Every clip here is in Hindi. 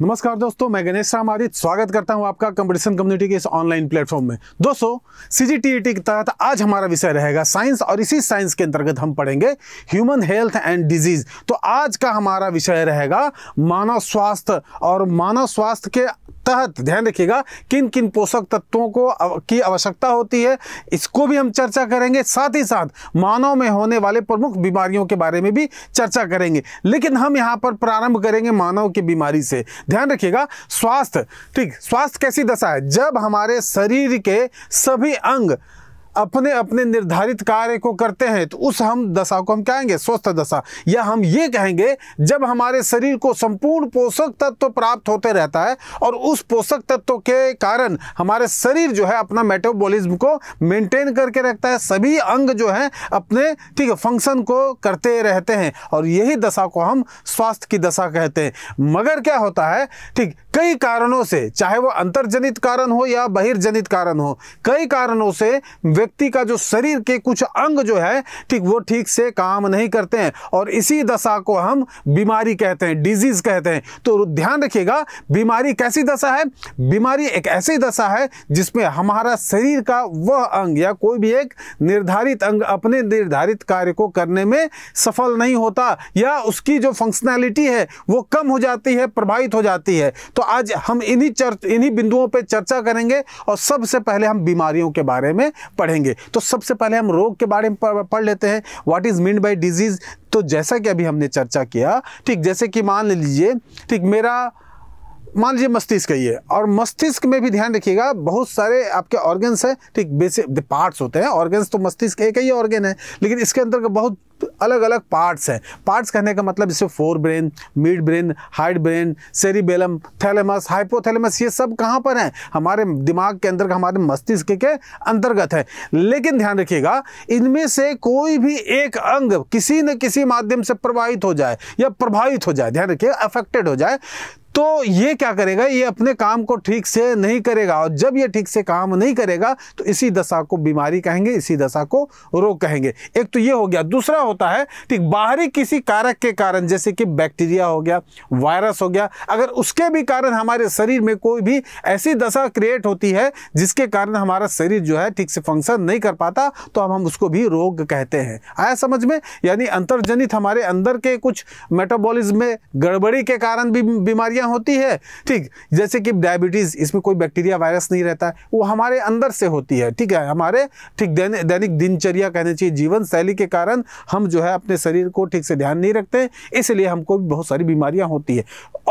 नमस्कार दोस्तों मैं गणेश राम आदित्य स्वागत करता हूं आपका कंपटीशन कम्युनिटी के इस ऑनलाइन प्लेटफॉर्म में दोस्तों सी जी टी के तहत आज हमारा विषय रहेगा साइंस और इसी साइंस के अंतर्गत हम पढ़ेंगे ह्यूमन हेल्थ एंड डिजीज तो आज का हमारा विषय रहेगा मानव स्वास्थ्य और मानव स्वास्थ्य के तहत ध्यान रखिएगा किन किन पोषक तत्वों को की आवश्यकता होती है इसको भी हम चर्चा करेंगे साथ ही साथ मानव में होने वाले प्रमुख बीमारियों के बारे में भी चर्चा करेंगे लेकिन हम यहाँ पर प्रारंभ करेंगे मानव की बीमारी से ध्यान रखिएगा स्वास्थ्य ठीक स्वास्थ्य कैसी दशा है जब हमारे शरीर के सभी अंग अपने अपने निर्धारित कार्य को करते हैं तो उस हम दशा को हम कहेंगे स्वस्थ दशा या हम ये कहेंगे जब हमारे शरीर को संपूर्ण पोषक तत्व तो प्राप्त होते रहता है और उस पोषक तत्व तो के कारण हमारे शरीर जो है अपना मेटाबॉलिज्म को मेंटेन करके रखता है सभी अंग जो है अपने ठीक है फंक्शन को करते रहते हैं और यही दशा को हम स्वास्थ्य की दशा कहते हैं मगर क्या होता है ठीक कई कारणों से चाहे वो अंतर्जनित कारण हो या बहिर्जनित कारण हो कई कारणों से व्यक्ति का जो शरीर के कुछ अंग जो है ठीक वो ठीक से काम नहीं करते हैं और इसी दशा को हम बीमारी कहते हैं डिजीज कहते हैं तो ध्यान रखिएगा बीमारी कैसी दशा है बीमारी एक ऐसी दशा है जिसमें हमारा शरीर का वह अंग या कोई भी एक निर्धारित अंग अपने निर्धारित कार्य को करने में सफल नहीं होता या उसकी जो फंक्शनैलिटी है वो कम हो जाती है प्रभावित हो जाती है तो आज हम इन्हीं चर्च इन्हीं बिंदुओं पर चर्चा करेंगे और सबसे पहले हम बीमारियों के बारे में पढ़ेंगे रहेंगे तो सबसे पहले हम रोग के बारे में पढ़ लेते हैं what is mean by disease तो जैसा कि अभी हमने चर्चा किया ठीक जैसे कि मान लीजिए ठीक मेरा मान लीजिए मस्तिष्क ही है और मस्तिष्क में भी ध्यान रखिएगा बहुत सारे आपके ऑर्गन्स हैं ठीक बेसिक पार्ट्स होते हैं ऑर्गन्स तो मस्तिष्क एक ही ऑर्गन है लेकिन इसके अंदर का बहुत अलग अलग पार्ट्स हैं पार्ट्स कहने का मतलब जैसे fore brain mid brain hind brain cerebellum thalamus hypothalamus ये सब कहाँ पर हैं हमारे दिमाग के अंदर हमारे मस्तिष्क के अंतर्गत है लेकिन ध्यान रखिएगा इनमें से कोई भी एक अंग किसी न किसी माध्यम से प्रभावित हो जाए या प्रभावित हो जाए ध्यान रखिए अफेक्टेड हो जाए तो ये क्या करेगा ये अपने काम को ठीक से नहीं करेगा और जब ये ठीक से काम नहीं करेगा तो इसी दशा को बीमारी कहेंगे इसी दशा को रोग कहेंगे एक तो ये हो गया दूसरा होता है ठीक बाहरी किसी कारक के कारण जैसे कि बैक्टीरिया हो गया वायरस हो गया अगर उसके भी कारण हमारे शरीर में कोई भी ऐसी दशा क्रिएट होती है जिसके कारण हमारा शरीर जो है ठीक से फंक्शन नहीं कर पाता तो हम, हम उसको भी रोग कहते हैं आया समझ में यानी अंतर्जनित हमारे अंदर के कुछ मेटाबोलिज्म में गड़बड़ी के कारण भी बीमारियां बीमारियां होती है ठीक जैसे कि डायबिटीज़ इसमें कोई बैक्टीरिया वायरस नहीं रहता है वो हमारे अंदर से होती है ठीक है हमारे ठीक दैनिक दिनचर्या कहने चाहिए जीवन शैली के कारण हम जो है अपने शरीर को ठीक से ध्यान नहीं रखते इसलिए हमको बहुत सारी बीमारियां होती है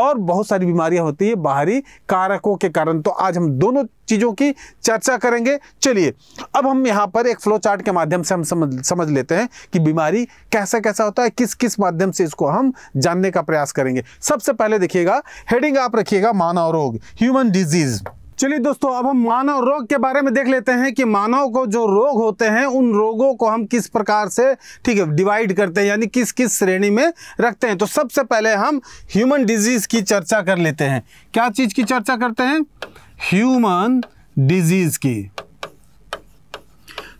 और बहुत सारी बीमारियां होती है बाहरी कारकों के कारण तो आज हम दोनों चीज़ों की चर्चा करेंगे चलिए अब हम यहाँ पर एक फ्लो चार्ट के माध्यम से हम समझ समझ लेते हैं कि बीमारी कैसा कैसा होता है किस किस माध्यम से इसको हम जानने का प्रयास करेंगे सबसे पहले देखिएगा हेडिंग आप रखिएगा मानव रोग ह्यूमन डिजीज़ चलिए दोस्तों अब हम मानव रोग के बारे में देख लेते हैं कि मानव को जो रोग होते हैं उन रोगों को हम किस प्रकार से ठीक है डिवाइड करते हैं यानी किस किस श्रेणी में रखते हैं तो सबसे पहले हम ह्यूमन डिजीज़ की चर्चा कर लेते हैं क्या चीज़ की चर्चा करते हैं ह्यूमन डिजीज़ की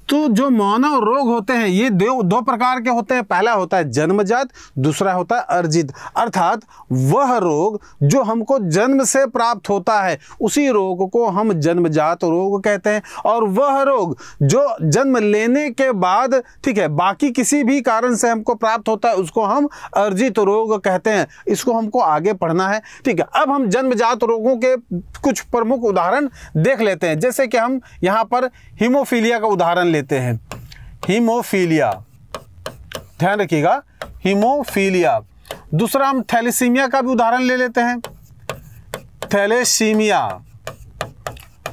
तो जो मानव रोग होते हैं ये दो दो प्रकार के होते हैं पहला होता है जन्मजात दूसरा होता है अर्जित अर्थात वह रोग जो हमको जन्म से प्राप्त होता है उसी रोग को हम जन्मजात रोग कहते हैं और वह रोग जो जन्म लेने के बाद ठीक है बाकी किसी भी कारण से हमको प्राप्त होता है उसको हम अर्जित रोग कहते हैं इसको हमको आगे पढ़ना है ठीक है अब हम जन्मजात रोगों के कुछ प्रमुख उदाहरण देख लेते हैं जैसे कि हम यहाँ पर हीमोफीलिया का उदाहरण लेते हैं हीमोफीलिया ध्यान रखिएगा हीमोफीलिया दूसरा हम थैलेसीमिया का भी उदाहरण ले लेते हैं थैलेसीमिया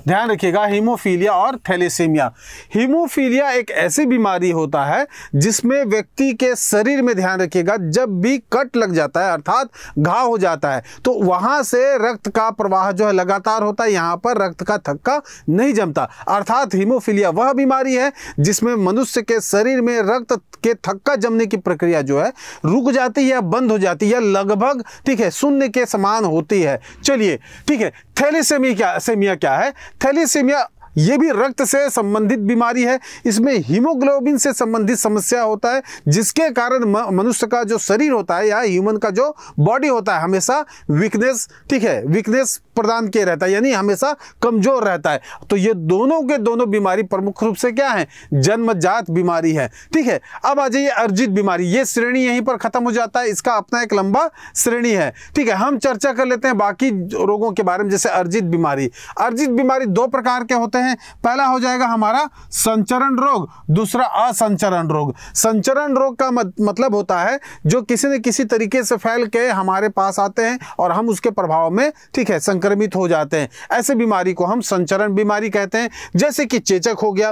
ध्यान रखिएगा हीमोफीलिया और थैलेसीमिया हीमोफीलिया एक ऐसी बीमारी होता है जिसमें व्यक्ति के शरीर में ध्यान रखिएगा जब भी कट लग जाता है अर्थात घाव हो जाता है तो वहाँ से रक्त का प्रवाह जो है लगातार होता है यहाँ पर रक्त का थक्का नहीं जमता अर्थात हीमोफीलिया वह बीमारी है जिसमें मनुष्य के शरीर में रक्त के थक्का जमने की प्रक्रिया जो है रुक जाती है या बंद हो जाती है या लगभग ठीक है शून्य के समान होती है चलिए ठीक है थैलेसेमिया क्या सेमिया क्या है थैलीसीमिया ये भी रक्त से संबंधित बीमारी है इसमें हीमोग्लोबिन से संबंधित समस्या होता है जिसके कारण मनुष्य का जो शरीर होता है या ह्यूमन का जो बॉडी होता है हमेशा वीकनेस ठीक है वीकनेस प्रदान किए रहता है यानी हमेशा कमजोर रहता है तो ये दोनों के दोनों बीमारी प्रमुख रूप से क्या है जन्मजात बीमारी है ठीक है अब आ जाइए अर्जित बीमारी ये श्रेणी यहीं पर खत्म हो जाता है इसका अपना एक लंबा श्रेणी है ठीक है हम चर्चा कर लेते हैं बाकी रोगों के बारे में जैसे अर्जित बीमारी अर्जित बीमारी दो प्रकार के होते हैं हैं पहला हो जाएगा हमारा संचरण रोग दूसरा असंचरण रोग संचरण रोग का मतलब होता है जो किसी न किसी तरीके से फैल के हमारे पास आते हैं और हम उसके प्रभाव में ठीक है संक्रमित हो जाते हैं ऐसे बीमारी को हम संचरण बीमारी कहते हैं जैसे कि चेचक हो गया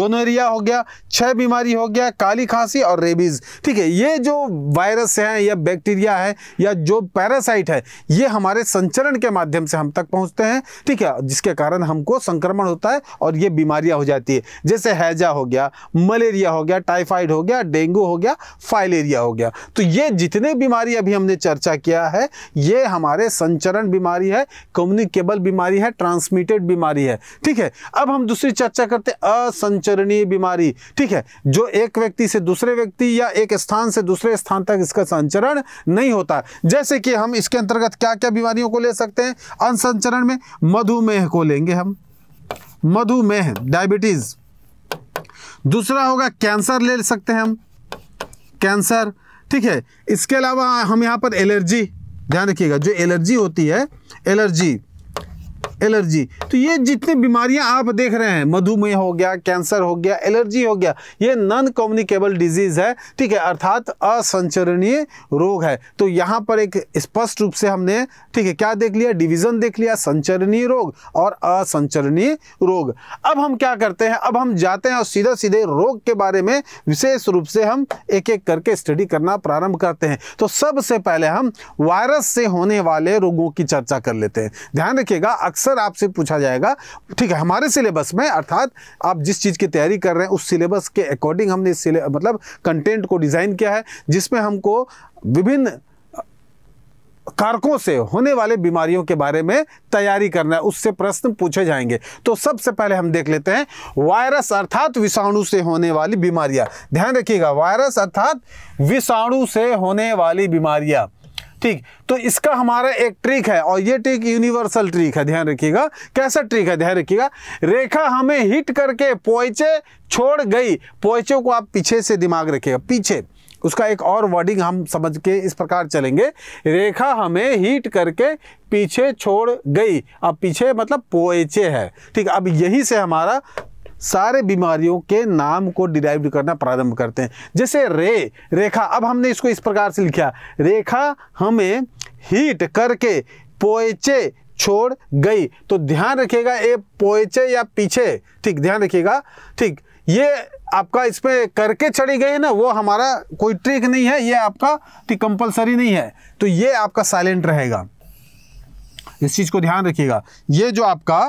गोनोरिया हो गया छह बीमारी हो गया काली खांसी और रेबीज ठीक है ये जो वायरस है या बैक्टीरिया है या जो पैरासाइट है ये हमारे संचरण के माध्यम से हम तक पहुंचते हैं ठीक है जिसके कारण हमको संक्रमण होता है जाता है और ये बीमारियां हो जाती है जैसे हैजा हो गया मलेरिया हो गया टाइफाइड हो गया डेंगू हो गया फाइलेरिया हो गया तो ये जितने बीमारी अभी हमने चर्चा किया है ये हमारे संचरण बीमारी है कम्युनिकेबल बीमारी है ट्रांसमिटेड बीमारी है ठीक है अब हम दूसरी चर्चा करते असंचरणीय बीमारी ठीक है जो एक व्यक्ति से दूसरे व्यक्ति या एक स्थान से दूसरे स्थान तक इसका संचरण नहीं होता जैसे कि हम इसके अंतर्गत क्या क्या बीमारियों को ले सकते हैं अनसंचरण में मधुमेह को लेंगे हम मधुमेह डायबिटीज दूसरा होगा कैंसर ले सकते हैं हम कैंसर ठीक है इसके अलावा हम यहाँ पर एलर्जी ध्यान रखिएगा जो एलर्जी होती है एलर्जी एलर्जी तो ये जितनी बीमारियां आप देख रहे हैं मधुमेह हो गया कैंसर हो गया एलर्जी हो गया ये नॉन कम्युनिकेबल डिजीज है ठीक है अर्थात असंचरणीय रोग है तो यहाँ पर एक स्पष्ट रूप से हमने ठीक है क्या देख लिया डिवीजन देख लिया संचरणीय रोग और असंचरणीय रोग अब हम क्या करते हैं अब हम जाते हैं और सीधा सीधे रोग के बारे में विशेष रूप से हम एक एक करके स्टडी करना प्रारंभ करते हैं तो सबसे पहले हम वायरस से होने वाले रोगों की चर्चा कर लेते हैं ध्यान रखिएगा अक्सर अक्सर आपसे पूछा जाएगा ठीक है हमारे सिलेबस में अर्थात आप जिस चीज़ की तैयारी कर रहे हैं उस सिलेबस के अकॉर्डिंग हमने मतलब कंटेंट को डिज़ाइन किया है जिसमें हमको विभिन्न कारकों से होने वाले बीमारियों के बारे में तैयारी करना है उससे प्रश्न पूछे जाएंगे तो सबसे पहले हम देख लेते हैं वायरस अर्थात विषाणु से होने वाली बीमारियां ध्यान रखिएगा वायरस अर्थात विषाणु से होने वाली बीमारियां ठीक तो इसका हमारा एक ट्रिक है और ये ट्रिक यूनिवर्सल ट्रिक है ध्यान रखिएगा कैसा ट्रिक है ध्यान रखिएगा रेखा हमें हिट करके पोइचे छोड़ गई पोइचों को आप पीछे से दिमाग रखिएगा पीछे उसका एक और वर्डिंग हम समझ के इस प्रकार चलेंगे रेखा हमें हीट करके पीछे छोड़ गई अब पीछे मतलब पोएचे है ठीक अब यहीं से हमारा सारे बीमारियों के नाम को डिराइव करना प्रारंभ करते हैं जैसे रे रेखा अब हमने इसको इस प्रकार से लिखा रेखा हमें हीट करके पोएचे छोड़ गई तो ध्यान रखिएगा ये पोएचे या पीछे ठीक ध्यान रखिएगा ठीक ये आपका इसमें करके चढ़ी गई है ना वो हमारा कोई ट्रिक नहीं है ये आपका ठीक कंपलसरी नहीं है तो ये आपका साइलेंट रहेगा इस चीज़ को ध्यान रखिएगा ये जो आपका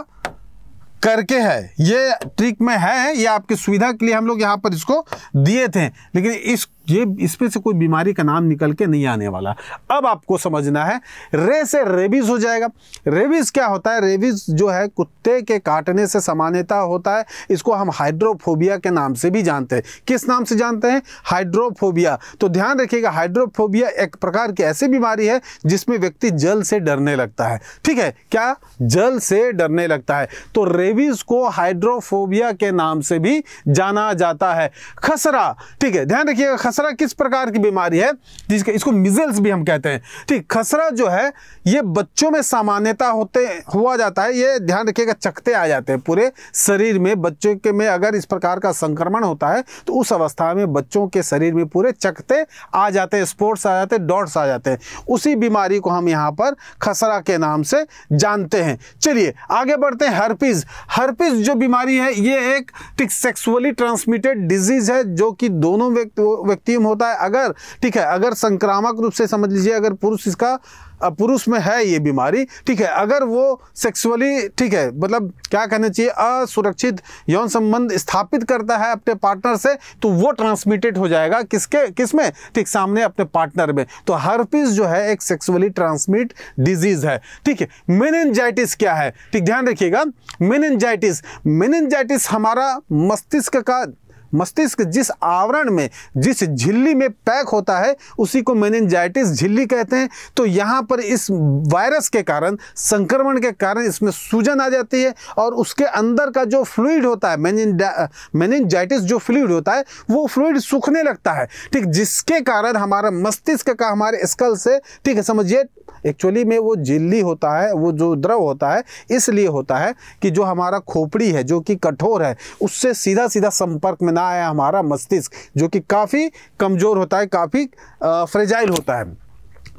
करके है ये ट्रिक में है ये आपकी सुविधा के लिए हम लोग यहाँ पर इसको दिए थे लेकिन इस ये इसमें से कोई बीमारी का नाम निकल के नहीं आने वाला अब आपको समझना है रे से रेबीज हो जाएगा रेबीज क्या होता है रेबीज जो है कुत्ते के काटने से सामान्यता होता है इसको हम हाइड्रोफोबिया के नाम से भी जानते हैं किस नाम से जानते हैं हाइड्रोफोबिया तो ध्यान रखिएगा हाइड्रोफोबिया एक प्रकार की ऐसी बीमारी है जिसमें व्यक्ति जल से डरने लगता है ठीक है क्या जल से डरने लगता है तो रेबीज को हाइड्रोफोबिया के नाम से भी जाना जाता है खसरा ठीक है ध्यान रखिएगा खसरा किस प्रकार की बीमारी है जिसके इसको मिजल्स भी हम कहते हैं ठीक खसरा जो है ये बच्चों में सामान्यता होते हुआ जाता है ये ध्यान रखिएगा चकते आ जाते हैं पूरे शरीर में बच्चों के में अगर इस प्रकार का संक्रमण होता है तो उस अवस्था में बच्चों के शरीर में पूरे चकते आ जाते हैं स्पोर्ट्स आ जाते हैं डॉट्स आ जाते हैं उसी बीमारी को हम यहाँ पर खसरा के नाम से जानते हैं चलिए आगे बढ़ते हैं हर्पीज़ हर्पीज़ जो बीमारी है ये एक सेक्सुअली ट्रांसमिटेड डिजीज़ है जो कि दोनों व्यक्ति एक्टिव होता है अगर ठीक है अगर संक्रामक रूप से समझ लीजिए अगर पुरुष इसका पुरुष में है ये बीमारी ठीक है अगर वो सेक्सुअली ठीक है मतलब क्या कहना चाहिए असुरक्षित यौन संबंध स्थापित करता है अपने पार्टनर से तो वो ट्रांसमिटेड हो जाएगा किसके किस में ठीक सामने अपने पार्टनर में तो हर्पिस जो है एक सेक्सुअली ट्रांसमिट डिजीज है ठीक है मेनजाइटिस क्या है ठीक ध्यान रखिएगा मेनजाइटिस मेनजाइटिस हमारा मस्तिष्क का मस्तिष्क जिस आवरण में जिस झिल्ली में पैक होता है उसी को मेनेंजाइटिस झिल्ली कहते हैं तो यहाँ पर इस वायरस के कारण संक्रमण के कारण इसमें सूजन आ जाती है और उसके अंदर का जो फ्लूड होता है मेनेंजाइटिस जो फ्लूड होता है वो फ्लूड सूखने लगता है ठीक जिसके कारण हमारा मस्तिष्क का हमारे स्कल से ठीक है समझिए एक्चुअली में वो झिल्ली होता है वो जो द्रव होता है इसलिए होता है कि जो हमारा खोपड़ी है जो कि कठोर है उससे सीधा सीधा संपर्क में ना आए हमारा मस्तिष्क जो कि काफ़ी कमज़ोर होता है काफ़ी फ्रेजाइल होता है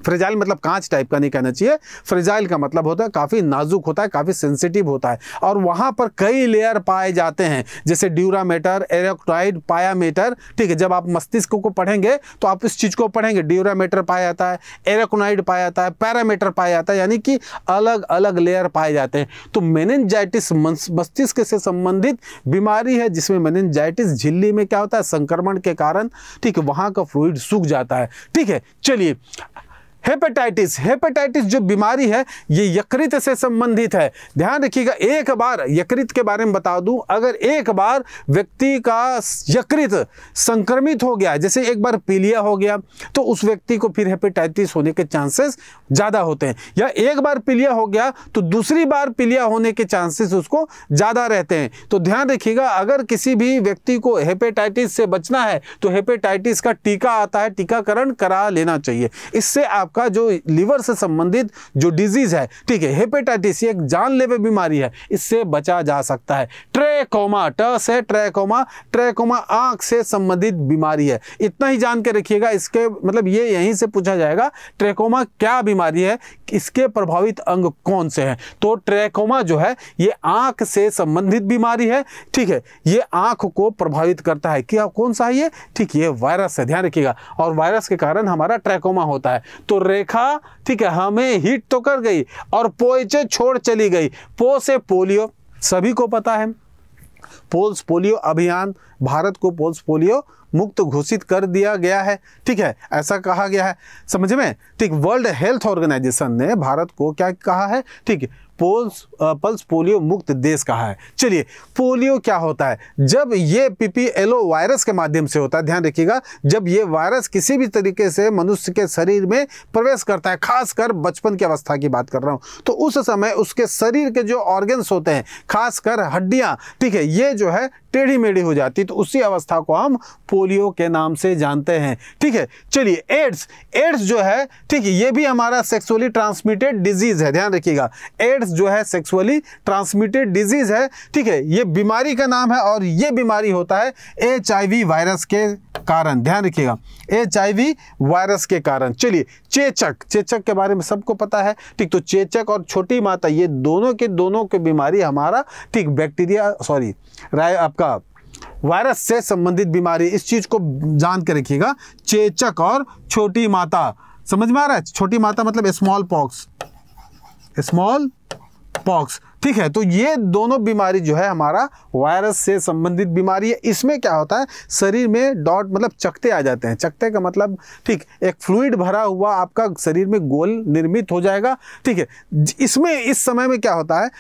फ्रेजाइल मतलब कांच टाइप का नहीं कहना चाहिए फ्रेजाइल का मतलब होता है काफ़ी नाजुक होता है काफ़ी सेंसिटिव होता है और वहाँ पर कई लेयर पाए जाते हैं जैसे ड्यूरामेटर एरोक्टाइड पायामेटर ठीक है जब आप मस्तिष्क को पढ़ेंगे तो आप इस चीज़ को पढ़ेंगे ड्यूरामेटर पाया जाता है एरोक्नाइड पाया जाता है पैरामीटर पाया जाता है यानी कि अलग अलग लेयर पाए जाते हैं तो मेनेंजाइटिस मस्तिष्क से संबंधित बीमारी है जिसमें मेनेंजाइटिस झिल्ली में क्या होता है संक्रमण के कारण ठीक है वहाँ का फ्लूड सूख जाता है ठीक है चलिए हेपेटाइटिस हेपेटाइटिस जो बीमारी है ये यकृत से संबंधित है ध्यान रखिएगा एक बार यकृत के बारे में बता दूं अगर एक बार व्यक्ति का यकृत संक्रमित हो गया जैसे एक बार पीलिया हो गया तो उस व्यक्ति को फिर हेपेटाइटिस होने के चांसेस ज़्यादा होते हैं या एक बार पीलिया हो गया तो दूसरी बार पीलिया होने के चांसेस उसको ज़्यादा रहते हैं तो ध्यान रखिएगा अगर किसी भी व्यक्ति को हेपेटाइटिस से बचना है तो हेपेटाइटिस का टीका आता है टीकाकरण करा लेना चाहिए इससे आप आपका जो लीवर से संबंधित जो डिजीज़ है ठीक है हेपेटाइटिस एक जानलेवे बीमारी है इससे बचा जा सकता है ट्रेकोमा ट से ट्रेकोमा ट्रेकोमा आंख से संबंधित बीमारी है इतना ही जान के रखिएगा इसके मतलब ये यहीं से पूछा जाएगा ट्रेकोमा क्या बीमारी है इसके प्रभावित अंग कौन से हैं तो ट्रेकोमा जो है ये आंख से संबंधित बीमारी है ठीक है ये आंख को प्रभावित करता है क्या कौन सा है ये ठीक ये वायरस है ध्यान रखिएगा और वायरस के कारण हमारा ट्रेकोमा होता है तो रेखा ठीक है हमें हिट तो कर गई और पोचे छोड़ चली गई पो से पोलियो सभी को पता है पोल्स पोलियो अभियान भारत को पोल्स पोलियो मुक्त घोषित कर दिया गया है ठीक है ऐसा कहा गया है समझ में ठीक वर्ल्ड हेल्थ ऑर्गेनाइजेशन ने भारत को क्या कहा है ठीक पोल्स पल्स पोलियो मुक्त देश कहा है चलिए पोलियो क्या होता है जब ये पीपीएलओ वायरस के माध्यम से होता है ध्यान रखिएगा जब ये वायरस किसी भी तरीके से मनुष्य के शरीर में प्रवेश करता है खासकर बचपन की अवस्था की बात कर रहा हूँ तो उस समय उसके शरीर के जो ऑर्गेन्स होते हैं खासकर हड्डियाँ ठीक है ये जो है टेढ़ी मेढ़ी हो जाती तो उसी अवस्था को हम पोलियो के नाम से जानते हैं ठीक है चलिए एड्स एड्स जो है ठीक है ये भी हमारा सेक्सुअली ट्रांसमिटेड डिजीज है ध्यान रखिएगा एड्स जो है सेक्सुअली ट्रांसमिटेड डिजीज़ है ठीक है ये बीमारी का नाम है और ये बीमारी होता है एच वायरस के कारण ध्यान रखिएगा एच वायरस के कारण चलिए चेचक चेचक के बारे में सबको पता है ठीक तो चेचक और छोटी माता ये दोनों के दोनों के बीमारी हमारा ठीक बैक्टीरिया सॉरी राय आपका वायरस से संबंधित बीमारी इस चीज़ को जान के रखिएगा चेचक और छोटी माता समझ में आ रहा है छोटी माता मतलब स्मॉल पॉक्स स्मॉल पॉक्स ठीक है तो ये दोनों बीमारी जो है हमारा वायरस से संबंधित बीमारी है इसमें क्या होता है शरीर में डॉट मतलब चकते आ जाते हैं चकते का मतलब ठीक एक फ्लूड भरा हुआ आपका शरीर में गोल निर्मित हो जाएगा ठीक है इसमें इस समय में क्या होता है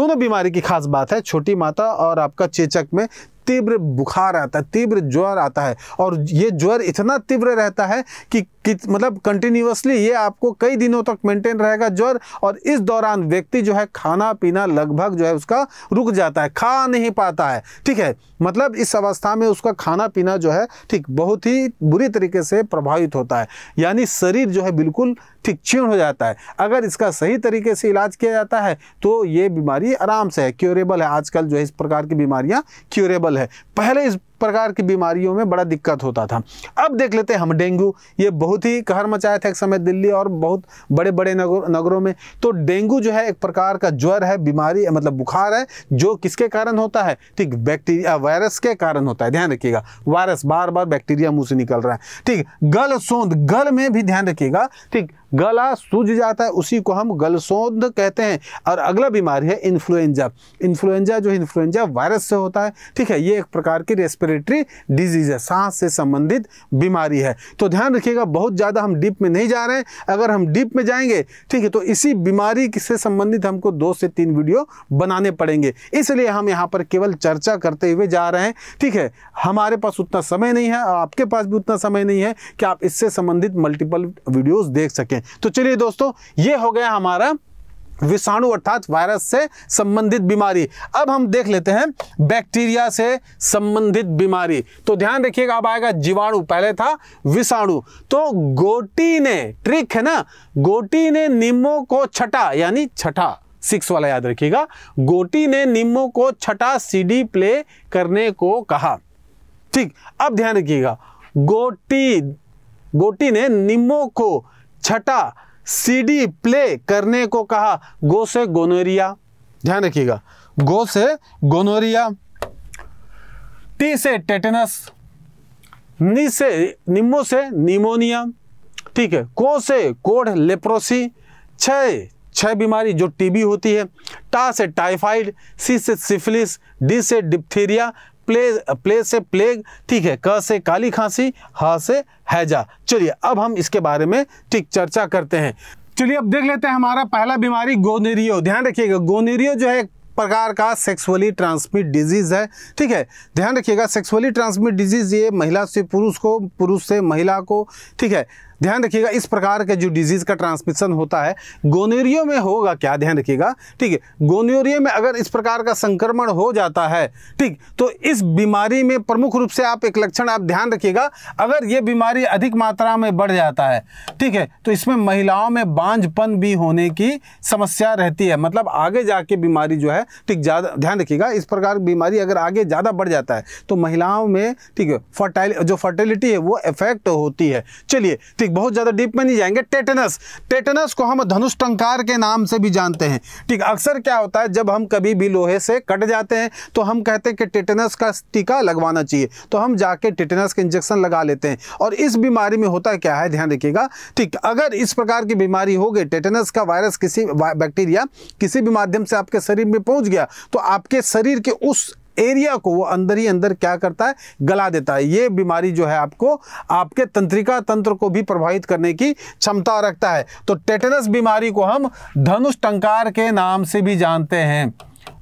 दोनों बीमारी की खास बात है छोटी माता और आपका चेचक में तीव्र बुखार आता है तीव्र ज्वर आता है और ये ज्वर इतना तीव्र रहता है कि कि मतलब कंटिन्यूसली ये आपको कई दिनों तक मेंटेन रहेगा ज्वर और इस दौरान व्यक्ति जो है खाना पीना लगभग जो है उसका रुक जाता है खा नहीं पाता है ठीक है मतलब इस अवस्था में उसका खाना पीना जो है ठीक बहुत ही बुरी तरीके से प्रभावित होता है यानी शरीर जो है बिल्कुल ठीक क्षीण हो जाता है अगर इसका सही तरीके से इलाज किया जाता है तो ये बीमारी आराम से है क्योरेबल है आजकल जो है इस प्रकार की बीमारियाँ क्योरेबल है पहले इस प्रकार की बीमारियों में बड़ा दिक्कत होता था अब देख लेते हैं हम डेंगू ये बहुत ही कहर मचाया था एक समय दिल्ली और बहुत बड़े बड़े नगर नगरों में तो डेंगू जो है एक प्रकार का ज्वर है बीमारी मतलब बुखार है जो किसके कारण होता है ठीक बैक्टीरिया वायरस के कारण होता है ध्यान रखिएगा वायरस बार बार बैक्टीरिया मुंह से निकल रहा है ठीक गल सोंद गल में भी ध्यान रखिएगा ठीक गला सूज जाता है उसी को हम गलसोंद कहते हैं और अगला बीमारी है इन्फ्लुएंजा इन्फ्लुएंजा जो इन्फ्लुएंजा वायरस से होता है ठीक है ये एक प्रकार की रेस्पिरेटरी डिजीज़ है सांस से संबंधित बीमारी है तो ध्यान रखिएगा बहुत ज़्यादा हम डीप में नहीं जा रहे हैं अगर हम डीप में जाएंगे ठीक है तो इसी बीमारी से संबंधित हमको दो से तीन वीडियो बनाने पड़ेंगे इसलिए हम यहाँ पर केवल चर्चा करते हुए जा रहे हैं ठीक है हमारे पास उतना समय नहीं है आपके पास भी उतना समय नहीं है कि आप इससे संबंधित मल्टीपल वीडियोज़ देख सकें हैं तो चलिए दोस्तों ये हो गया हमारा विषाणु अर्थात वायरस से संबंधित बीमारी अब हम देख लेते हैं बैक्टीरिया से संबंधित बीमारी तो ध्यान रखिएगा अब आएगा जीवाणु पहले था विषाणु तो गोटी ने ट्रिक है ना गोटी ने निम्बों को छटा यानी छठा सिक्स वाला याद रखिएगा गोटी ने निम्बों को छटा सीडी प्ले करने को कहा ठीक अब ध्यान रखिएगा गोटी गोटी ने निम्बों को छठा सीडी प्ले करने को कहा गो से गोनोरिया ध्यान रखिएगा गो से गोनोरिया टी से टेटनस नी से निमो से निमोनिया ठीक है को से कोढ़ लेप्रोसी छह छह बीमारी जो टीबी होती है टा से टाइफाइड सी से सिफिलिस डी से डिप्थीरिया प्ले प्ले से प्लेग ठीक है क से काली खांसी ह से हैजा चलिए अब हम इसके बारे में ठीक चर्चा करते हैं चलिए अब देख लेते हैं हमारा पहला बीमारी गोनेरियो ध्यान रखिएगा गोनेरियो जो है एक प्रकार का सेक्सुअली ट्रांसमिट डिजीज़ है ठीक है ध्यान रखिएगा सेक्सुअली ट्रांसमिट डिजीज़ ये महिला से पुरुष को पुरुष से महिला को ठीक है ध्यान रखिएगा इस प्रकार के जो डिजीज़ का ट्रांसमिशन होता है गोनेरियो में होगा क्या ध्यान रखिएगा ठीक है गोनेरियो में अगर इस प्रकार का संक्रमण हो जाता है ठीक तो इस बीमारी में प्रमुख रूप से आप एक लक्षण आप ध्यान रखिएगा अगर ये बीमारी अधिक मात्रा में बढ़ जाता है ठीक है तो इसमें महिलाओं में बांझपन भी होने की समस्या रहती है मतलब आगे जाके बीमारी जो है ठीक ज़्यादा ध्यान रखिएगा इस प्रकार बीमारी अगर आगे ज़्यादा बढ़ जाता है तो महिलाओं में ठीक है फर्टाइल जो फर्टिलिटी है वो इफेक्ट होती है चलिए ठीक नहीं बहुत ज़्यादा डीप में नहीं जाएंगे टेटनस टेटनस को हम धनुष टंकार के नाम से भी जानते हैं ठीक अक्सर क्या होता है जब हम कभी भी लोहे से कट जाते हैं तो हम कहते हैं कि टेटनस का टीका लगवाना चाहिए तो हम जाके टेटनस के इंजेक्शन लगा लेते हैं और इस बीमारी में होता क्या है ध्यान रखिएगा ठीक अगर इस प्रकार की बीमारी हो गई टेटनस का वायरस किसी बैक्टीरिया किसी भी माध्यम से आपके शरीर में पहुंच गया तो आपके शरीर के उस एरिया को वो अंदर ही अंदर क्या करता है गला देता है ये बीमारी जो है आपको आपके तंत्रिका तंत्र को भी प्रभावित करने की क्षमता रखता है तो टेटनस बीमारी को हम धनुष टंकार के नाम से भी जानते हैं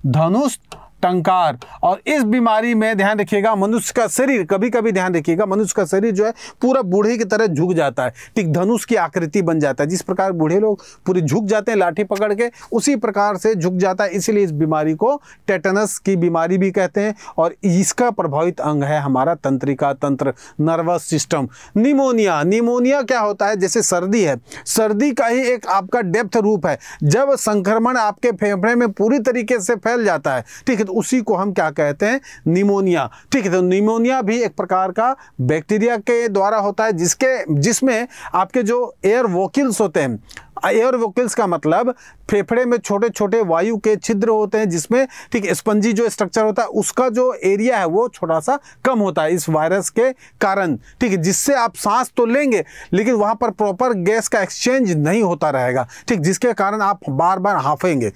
धनुष टंकार और इस बीमारी में ध्यान रखिएगा मनुष्य का शरीर कभी कभी ध्यान रखिएगा मनुष्य का शरीर जो है पूरा बूढ़े की तरह झुक जाता है ठीक धनुष की आकृति बन जाता है जिस प्रकार बूढ़े लोग पूरे झुक जाते हैं लाठी पकड़ के उसी प्रकार से झुक जाता है इसीलिए इस बीमारी को टेटनस की बीमारी भी कहते हैं और इसका प्रभावित अंग है हमारा तंत्रिका तंत्र नर्वस सिस्टम निमोनिया निमोनिया क्या होता है जैसे सर्दी है सर्दी का ही एक आपका डेप्थ रूप है जब संक्रमण आपके फेफड़े में पूरी तरीके से फैल जाता है ठीक तो उसी को हम क्या कहते हैं निमोनिया ठीक है तो निमोनिया भी एक प्रकार का बैक्टीरिया के द्वारा होता है जिसके जिसमें आपके जो एयर वोकिल्स होते हैं एयर वोकल्स का मतलब फेफड़े में छोटे छोटे वायु के छिद्र होते हैं जिसमें ठीक स्पंजी जो स्ट्रक्चर होता है उसका जो एरिया है वो छोटा सा कम होता है इस वायरस के कारण ठीक है जिससे आप सांस तो लेंगे लेकिन वहाँ पर प्रॉपर गैस का एक्सचेंज नहीं होता रहेगा ठीक जिसके कारण आप बार बार हाँफेंगे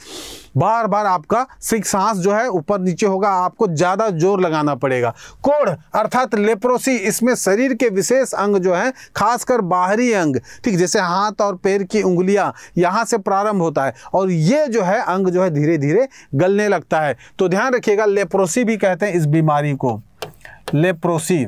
बार बार आपका सिख सांस जो है ऊपर नीचे होगा आपको ज़्यादा जोर लगाना पड़ेगा कोढ़ अर्थात लेप्रोसी इसमें शरीर के विशेष अंग जो है खासकर बाहरी अंग ठीक जैसे हाथ और पैर की उंगली लिया यहां से प्रारंभ होता है और ये जो है अंग जो है धीरे धीरे गलने लगता है तो ध्यान रखिएगा लेप्रोसी भी कहते हैं इस बीमारी को लेप्रोसी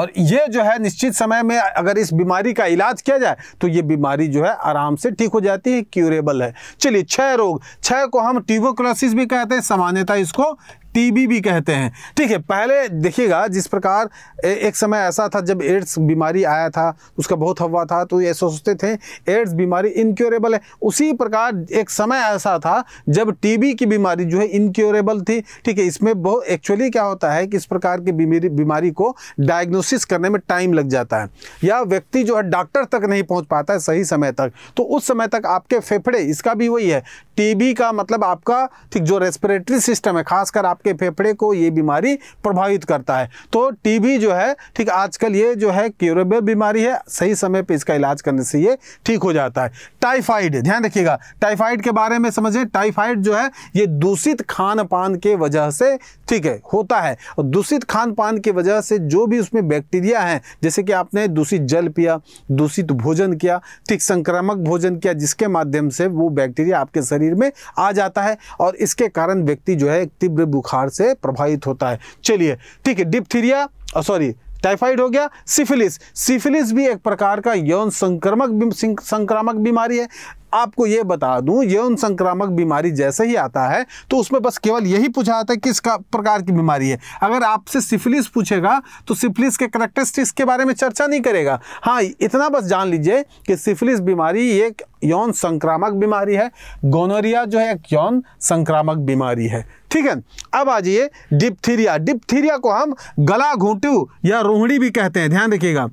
और ये जो है निश्चित समय में अगर इस बीमारी का इलाज किया जाए तो ये बीमारी जो है आराम से ठीक हो जाती है क्यूरेबल है चलिए छह रोग छह को हम ट्यूबोक्लोसिस भी कहते हैं सामान्यतः इसको टीबी भी कहते हैं ठीक है पहले देखिएगा जिस प्रकार एक समय ऐसा था जब एड्स बीमारी आया था उसका बहुत हवा था तो ये सोचते थे एड्स बीमारी इनक्योरेबल है उसी प्रकार एक समय ऐसा था जब टीबी की बीमारी जो है इनक्योरेबल थी ठीक है इसमें बहुत एक्चुअली क्या होता है कि इस प्रकार की बीमारी बीमारी को डायग्नोसिस करने में टाइम लग जाता है या व्यक्ति जो है डॉक्टर तक नहीं पहुँच पाता है सही समय तक तो उस समय तक आपके फेफड़े इसका भी वही है टीबी का मतलब आपका ठीक जो रेस्पिरेटरी सिस्टम है खासकर आप आपके फेफड़े को ये बीमारी प्रभावित करता है तो टीबी जो है ठीक आजकल ये जो है क्यूरेबल बीमारी है सही समय पर इसका इलाज करने से ये ठीक हो जाता है टाइफाइड ध्यान रखिएगा टाइफाइड के बारे में समझें टाइफाइड जो है ये दूषित खान पान के वजह से ठीक है होता है और दूषित खान पान की वजह से जो भी उसमें बैक्टीरिया हैं जैसे कि आपने दूषित जल पिया दूषित भोजन किया ठीक संक्रामक भोजन किया जिसके माध्यम से वो बैक्टीरिया आपके शरीर में आ जाता है और इसके कारण व्यक्ति जो है तीव्र बुखार बुखार से प्रभावित होता है चलिए ठीक है डिप्थीरिया सॉरी टाइफाइड हो गया सिफिलिस सिफिलिस भी एक प्रकार का यौन संक्रामक संक्रामक बीमारी है आपको यह बता दूं यौन संक्रामक बीमारी जैसे ही आता है तो उसमें बस केवल यही पूछा जाता है किस प्रकार की बीमारी है अगर आपसे सिफिलिस पूछेगा तो सिफिलिस के करेक्टरिस्टिक्स के बारे में चर्चा नहीं करेगा हाँ इतना बस जान लीजिए कि सिफिलिस बीमारी एक यौन संक्रामक बीमारी है गोनोरिया जो है एक यौन संक्रामक बीमारी है ठीक है अब आ जाइए डिप्थीरिया डिप्थीरिया को हम गला घोटू या रोहड़ी भी कहते हैं ध्यान रखिएगा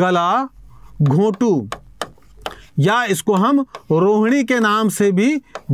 गला घोटू या इसको हम रोहिणी के नाम से भी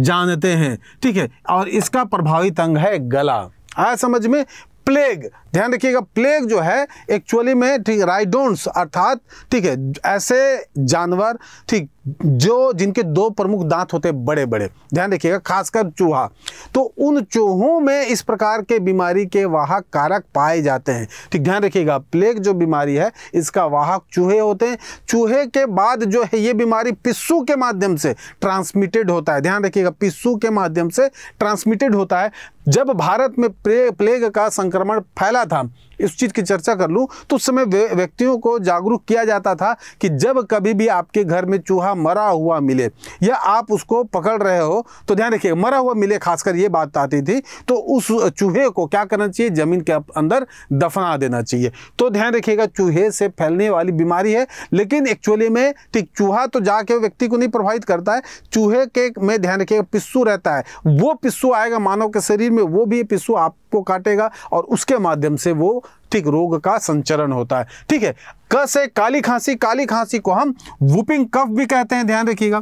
जानते हैं ठीक है और इसका प्रभावित अंग है गला आया समझ में प्लेग ध्यान रखिएगा प्लेग जो है एक्चुअली में ठीक राइडोन्स अर्थात ठीक है ऐसे जानवर ठीक जो जिनके दो प्रमुख दांत होते हैं बड़े बड़े ध्यान रखिएगा खासकर चूहा तो उन चूहों में इस प्रकार के बीमारी के वाहक कारक पाए जाते हैं ठीक ध्यान रखिएगा प्लेग जो बीमारी है इसका वाहक चूहे होते हैं चूहे के बाद जो है ये बीमारी पिस्सू के माध्यम से ट्रांसमिटेड होता है ध्यान रखिएगा पिस्सू के माध्यम से ट्रांसमिटेड होता है जब भारत में प्लेग का संक्रमण फैला था इस चीज़ की चर्चा कर लूँ तो उस समय व्यक्तियों को जागरूक किया जाता था कि जब कभी भी आपके घर में चूहा मरा हुआ मिले या आप उसको पकड़ रहे हो तो ध्यान रखिए मरा हुआ मिले खासकर ये बात आती थी तो उस चूहे को क्या करना चाहिए ज़मीन के अंदर दफना देना चाहिए तो ध्यान रखिएगा चूहे से फैलने वाली बीमारी है लेकिन एक्चुअली में ठीक चूहा तो जाके व्यक्ति को नहीं प्रभावित करता है चूहे के में ध्यान रखिएगा पिस्सू रहता है वो पिस्सू आएगा मानव के शरीर में वो भी पिस्सू आपको काटेगा और उसके माध्यम से वो ठीक रोग का संचरण होता है ठीक है क से काली खांसी काली खांसी को हम वुपिंग कफ भी कहते हैं ध्यान रखिएगा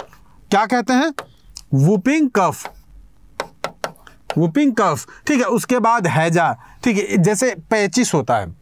क्या कहते हैं वुपिंग कफ वुपिंग कफ ठीक है उसके बाद हैजा ठीक है जैसे पैचिस होता है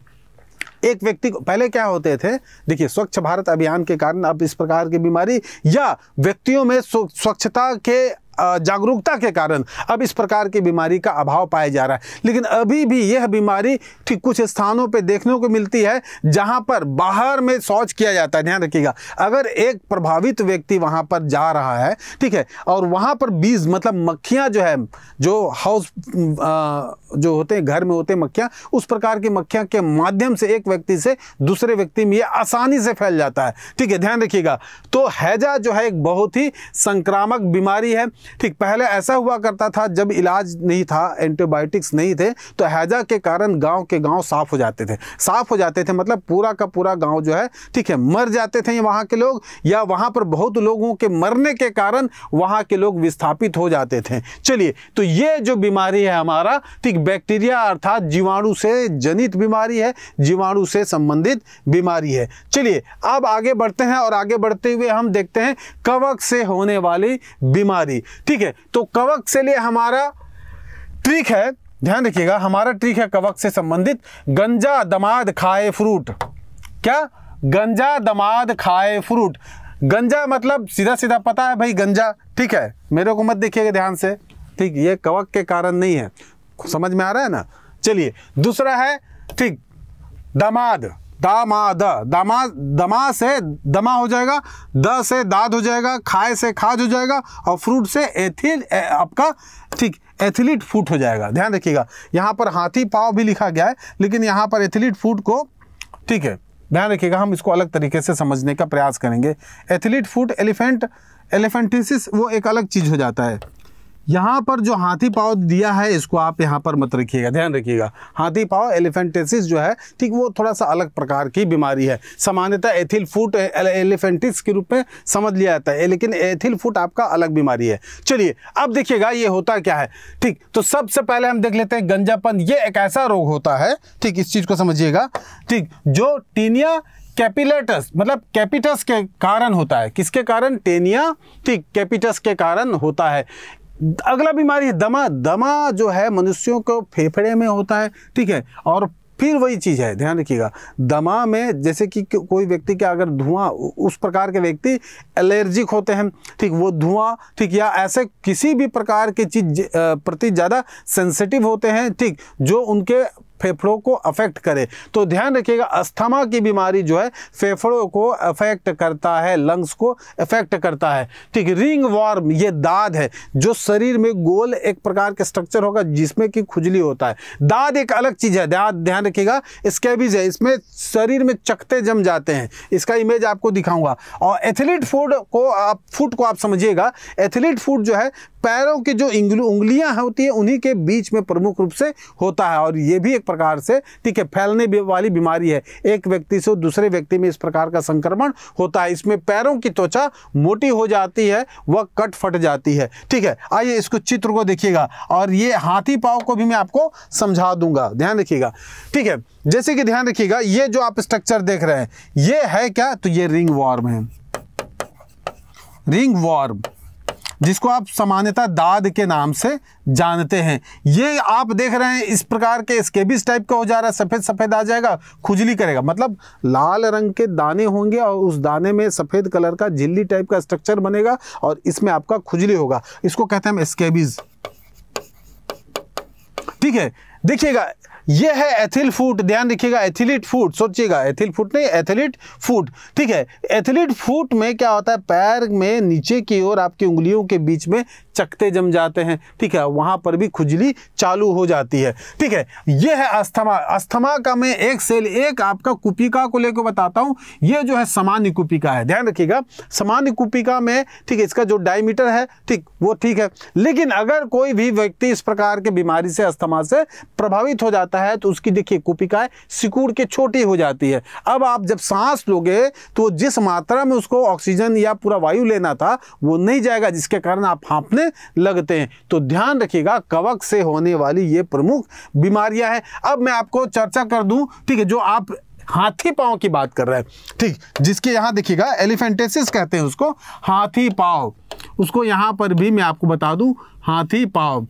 एक व्यक्ति को पहले क्या होते थे देखिए स्वच्छ भारत अभियान के कारण अब इस प्रकार की बीमारी या व्यक्तियों में स्वच्छता के जागरूकता के कारण अब इस प्रकार की बीमारी का अभाव पाया जा रहा है लेकिन अभी भी यह बीमारी ठीक कुछ स्थानों पर देखने को मिलती है जहाँ पर बाहर में शौच किया जाता है ध्यान रखिएगा अगर एक प्रभावित व्यक्ति वहाँ पर जा रहा है ठीक है और वहाँ पर बीज मतलब मक्खियाँ जो है जो हाउस जो होते हैं घर में होते हैं मक्खियाँ उस प्रकार की मक्खियाँ के माध्यम से एक व्यक्ति से दूसरे व्यक्ति में ये आसानी से फैल जाता है ठीक है ध्यान रखिएगा तो हैजा जो है एक बहुत ही संक्रामक बीमारी है ठीक पहले ऐसा हुआ करता था जब इलाज नहीं था एंटीबायोटिक्स नहीं थे तो हैजा के कारण गांव के गांव साफ हो जाते थे साफ हो जाते थे मतलब पूरा का पूरा गांव जो है ठीक है मर जाते थे वहाँ के लोग या वहाँ पर बहुत लोगों के मरने के कारण वहाँ के लोग विस्थापित हो जाते थे चलिए तो ये जो बीमारी है हमारा ठीक बैक्टीरिया अर्थात जीवाणु से जनित बीमारी है जीवाणु से संबंधित बीमारी है चलिए अब आगे बढ़ते हैं और आगे बढ़ते हुए हम देखते हैं कवक से होने वाली बीमारी ठीक है तो कवक से लिए हमारा ट्रिक है ध्यान रखिएगा हमारा ट्रिक है कवक से संबंधित गंजा दमाद खाए फ्रूट क्या गंजा दमाद खाए फ्रूट गंजा मतलब सीधा सीधा पता है भाई गंजा ठीक है मेरे को मत देखिएगा ध्यान से ठीक ये कवक के कारण नहीं है समझ में आ रहा है ना चलिए दूसरा है ठीक दमाद दामा द दामा दमा से दमा हो जाएगा द से दाद हो जाएगा खाए से खाज हो जाएगा और फ्रूट से एथिल ए, आपका ठीक एथलीट फूट हो जाएगा ध्यान रखिएगा यहाँ पर हाथी पाव भी लिखा गया है लेकिन यहाँ पर एथलीट फूट को ठीक है ध्यान रखिएगा हम इसको अलग तरीके से समझने का प्रयास करेंगे एथलीट फूट एलिफेंट एलिफेंटिस वो एक अलग चीज़ हो जाता है यहाँ पर जो हाथी पाव दिया है इसको आप यहाँ पर मत रखिएगा ध्यान रखिएगा हाथी पाव एलिफेंटेसिस जो है ठीक वो थोड़ा सा अलग प्रकार की बीमारी है सामान्यतः एथिल फूट एलिफेंटिस के रूप में समझ लिया जाता है लेकिन एथिल फूट आपका अलग बीमारी है चलिए अब देखिएगा ये होता क्या है ठीक तो सबसे पहले हम देख लेते हैं गंजापन ये एक ऐसा रोग होता है ठीक इस चीज़ को समझिएगा ठीक जो टीनिया कैपिलेटस मतलब कैपिटस के कारण होता है किसके कारण टेनिया ठीक कैपिटस के कारण होता है अगला बीमारी है दमा दमा जो है मनुष्यों को फेफड़े में होता है ठीक है और फिर वही चीज़ है ध्यान रखिएगा दमा में जैसे कि कोई व्यक्ति का अगर धुआं उस प्रकार के व्यक्ति एलर्जिक होते हैं ठीक वो धुआं ठीक या ऐसे किसी भी प्रकार के चीज प्रति ज़्यादा सेंसिटिव होते हैं ठीक जो उनके फेफड़ों को अफेक्ट करे तो ध्यान रखिएगा अस्थमा की बीमारी जो है फेफड़ों को अफेक्ट करता है लंग्स को अफेक्ट करता है ठीक रिंग वार्म ये दाद है जो शरीर में गोल एक प्रकार के स्ट्रक्चर होगा जिसमें कि खुजली होता है दाद एक अलग चीज़ है दाद ध्यान रखिएगा स्कैबिज है इसमें शरीर में चकते जम जाते हैं इसका इमेज आपको दिखाऊंगा और एथलीट फूड को आप फूड को आप समझिएगा एथलीट फूड जो है पैरों की जो उंगलियां होती है उन्हीं के बीच में प्रमुख रूप से होता है और ये भी एक प्रकार से ठीक है फैलने वाली बीमारी है एक व्यक्ति से दूसरे व्यक्ति में इस प्रकार का संक्रमण होता है इसमें पैरों की त्वचा मोटी हो जाती है वह कट फट जाती है ठीक है आइए इसको चित्र को देखिएगा और ये हाथी पाव को भी मैं आपको समझा दूंगा ध्यान रखिएगा ठीक है जैसे कि ध्यान रखिएगा ये जो आप स्ट्रक्चर देख रहे हैं ये है क्या तो ये रिंग वॉर्म है रिंग वॉर्म जिसको आप सामान्यतः दाद के नाम से जानते हैं ये आप देख रहे हैं इस प्रकार के स्केबिस टाइप का हो जा रहा है सफ़ेद सफ़ेद आ जाएगा खुजली करेगा मतलब लाल रंग के दाने होंगे और उस दाने में सफ़ेद कलर का झिल्ली टाइप का स्ट्रक्चर बनेगा और इसमें आपका खुजली होगा इसको कहते हैं हम स्केबीज़ ठीक है देखिएगा ये है एथिल फूड ध्यान रखिएगा एथिलीट फूड सोचिएगा एथिल फूड नहीं एथिलीट फूड ठीक है एथिलीट फूड में क्या होता है पैर में नीचे की ओर आपकी उंगलियों के बीच में चकते जम जाते हैं ठीक है वहां पर भी खुजली चालू हो जाती है ठीक है ये है अस्थमा अस्थमा का मैं एक सेल एक आपका कुपिका को लेकर बताता हूँ ये जो है सामान्य कुपिका है ध्यान रखिएगा सामान्य कुपिका में ठीक है इसका जो डायमीटर है ठीक वो ठीक है लेकिन अगर कोई भी व्यक्ति इस प्रकार के बीमारी से अस्थमा से प्रभावित हो जाता है तो उसकी देखिए कुपिकाएँ सिकुड़ के छोटी हो जाती है अब आप जब सांस लोगे तो जिस मात्रा में उसको ऑक्सीजन या पूरा वायु लेना था वो नहीं जाएगा जिसके कारण आप हाँपने लगते हैं तो ध्यान रखिएगा कवक से होने वाली ये प्रमुख बीमारियां हैं अब मैं आपको चर्चा कर दूं ठीक है जो आप हाथी पाओ की बात कर रहे हैं ठीक जिसके यहाँ देखिएगा एलिफेंटेसिस कहते हैं उसको हाथी पाव उसको यहाँ पर भी मैं आपको बता दूँ हाथी पाव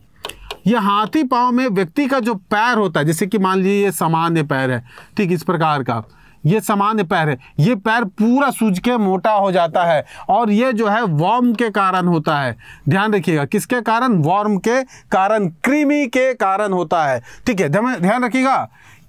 ये हाथी पाँव में व्यक्ति का जो पैर होता है जैसे कि मान लीजिए ये सामान्य पैर है ठीक इस प्रकार का ये सामान्य पैर है ये पैर पूरा सूज के मोटा हो जाता है और ये जो है वॉर्म के कारण होता है ध्यान रखिएगा किसके कारण वॉर्म के कारण क्रीमी के कारण होता है ठीक है ध्यान रखिएगा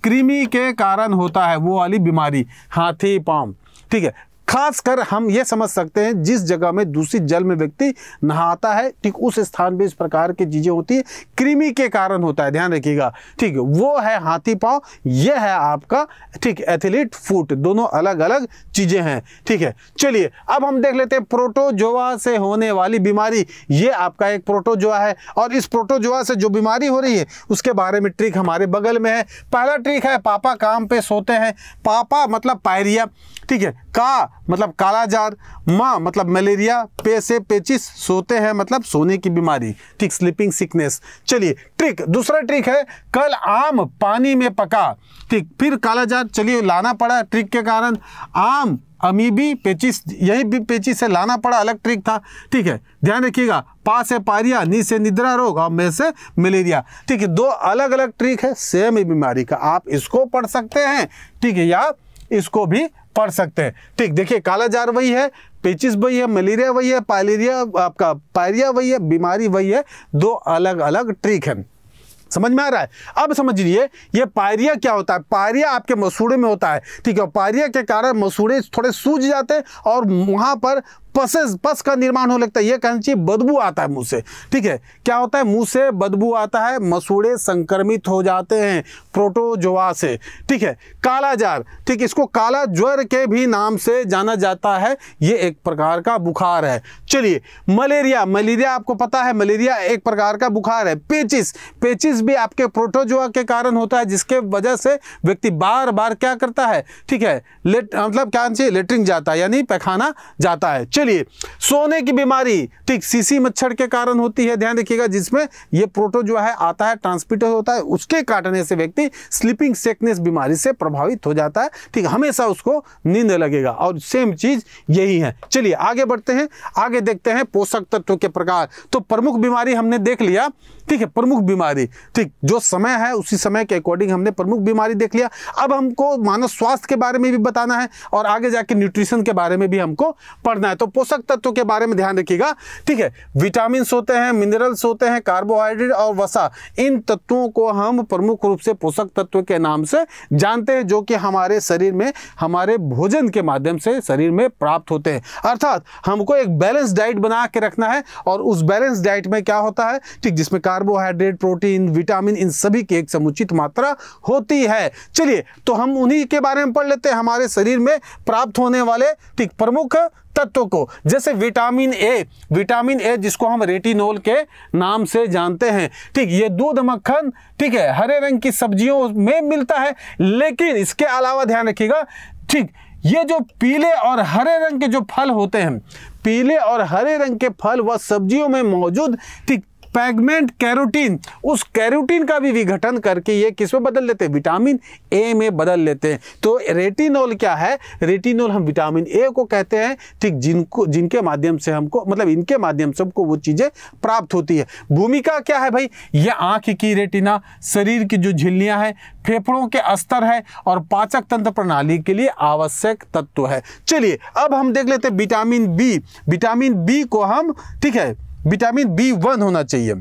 क्रीमी के कारण होता है वो वाली बीमारी हाथी पाँव ठीक है खासकर हम ये समझ सकते हैं जिस जगह में दूषित जल में व्यक्ति नहाता है ठीक उस स्थान पे इस प्रकार की चीज़ें होती है कृमि के कारण होता है ध्यान रखिएगा ठीक वो है हाथी पाँव ये है आपका ठीक एथलीट फूट दोनों अलग अलग चीज़ें हैं ठीक है चलिए अब हम देख लेते हैं प्रोटोजोआ से होने वाली बीमारी ये आपका एक प्रोटोजोआ है और इस प्रोटोजोआ से जो बीमारी हो रही है उसके बारे में ट्रिक हमारे बगल में है पहला ट्रिक है पापा काम पे सोते हैं पापा मतलब पायरिया ठीक है का मतलब कालाजार माँ मतलब मलेरिया पे से पेचिस सोते हैं मतलब सोने की बीमारी ठीक स्लीपिंग सिकनेस चलिए ट्रिक दूसरा ट्रिक है कल आम पानी में पका ठीक फिर कालाजार चलिए लाना पड़ा ट्रिक के कारण आम अमीबी पेचिस यही भी पेचिस से लाना पड़ा अलग ट्रिक था ठीक है ध्यान रखिएगा पा से पारिया नी से निद्रा रोग और में से मलेरिया ठीक है दो अलग अलग ट्रिक है सेम बीमारी का आप इसको पढ़ सकते हैं ठीक है या इसको भी पढ़ सकते हैं ठीक देखिए काला जार वही है पेचिस वही है मलेरिया वही है पायलेरिया आपका पायरिया वही है बीमारी वही है दो अलग अलग ट्रिक है समझ में आ रहा है अब समझिए ये पायरिया क्या होता है पायरिया आपके मसूड़े में होता है ठीक है पायरिया के कारण मसूड़े थोड़े सूज जाते हैं और वहाँ पर पसेस पस का निर्माण होने लगता है यह कहना चाहिए बदबू आता है मुंह से ठीक है क्या होता है मुंह से बदबू आता है मसूड़े संक्रमित हो जाते हैं प्रोटोजोआ से ठीक है कालाजार ठीक इसको काला ज्वर के भी नाम से जाना जाता है ये एक प्रकार का बुखार है चलिए मलेरिया मलेरिया आपको पता है मलेरिया एक प्रकार का बुखार है पेचिस पेचिस भी आपके प्रोटोजोआ के कारण होता है जिसके वजह से व्यक्ति बार बार क्या करता है ठीक है लेट मतलब क्या चाहिए लेटरिंग जाता है यानी पैखाना जाता है चलिए चलिए सोने की बीमारी ठीक सीसी मच्छर के कारण होती है ध्यान रखिएगा जिसमें प्रोटो जो है आता है ट्रांसमीटर होता है उसके काटने से व्यक्ति स्लीपिंग सेकनेस बीमारी से प्रभावित हो जाता है ठीक हमेशा उसको नींद लगेगा और सेम चीज यही है चलिए आगे बढ़ते हैं आगे देखते हैं पोषक तत्व के प्रकार तो प्रमुख बीमारी हमने देख लिया ठीक है प्रमुख बीमारी ठीक जो समय है उसी समय के अकॉर्डिंग हमने प्रमुख बीमारी देख लिया अब हमको मानव स्वास्थ्य के बारे में भी बताना है और आगे जाके न्यूट्रिशन के बारे में भी हमको पढ़ना है तो पोषक तत्वों के बारे में ध्यान रखिएगा ठीक है विटामिन होते हैं मिनरल्स होते हैं कार्बोहाइड्रेट और वसा इन तत्वों को हम प्रमुख रूप से पोषक तत्व के नाम से जानते हैं जो कि हमारे शरीर में हमारे भोजन के माध्यम से शरीर में प्राप्त होते हैं अर्थात हमको एक बैलेंस डाइट बना के रखना है और उस बैलेंस डाइट में क्या होता है ठीक जिसमें कार्बोहाइड्रेट प्रोटीन विटामिन इन सभी की एक समुचित मात्रा होती है चलिए तो हम उन्हीं के बारे में पढ़ लेते हैं हमारे शरीर में प्राप्त होने वाले ठीक प्रमुख तत्व को जैसे विटामिन ए विटामिन ए जिसको हम रेटिनोल के नाम से जानते हैं ठीक ये दूध मक्खन ठीक है हरे रंग की सब्जियों में मिलता है लेकिन इसके अलावा ध्यान रखिएगा ठीक ये जो पीले और हरे रंग के जो फल होते हैं पीले और हरे रंग के फल व सब्जियों में मौजूद ठीक फैगमेंट कैरोटीन उस कैरोटीन का भी विघटन करके ये किस में बदल लेते हैं विटामिन ए में बदल लेते हैं तो रेटिनॉल क्या है रेटिनॉल हम विटामिन ए को कहते हैं ठीक जिनको जिनके माध्यम से हमको मतलब इनके माध्यम से हमको वो चीज़ें प्राप्त होती है भूमिका क्या है भाई ये आँख की रेटिना शरीर की जो झिल्लियाँ हैं फेफड़ों के स्तर है और पाचक तंत्र प्रणाली के लिए आवश्यक तत्व है चलिए अब हम देख लेते हैं विटामिन बी विटामिन बी को हम ठीक है विटामिन बी वन होना चाहिए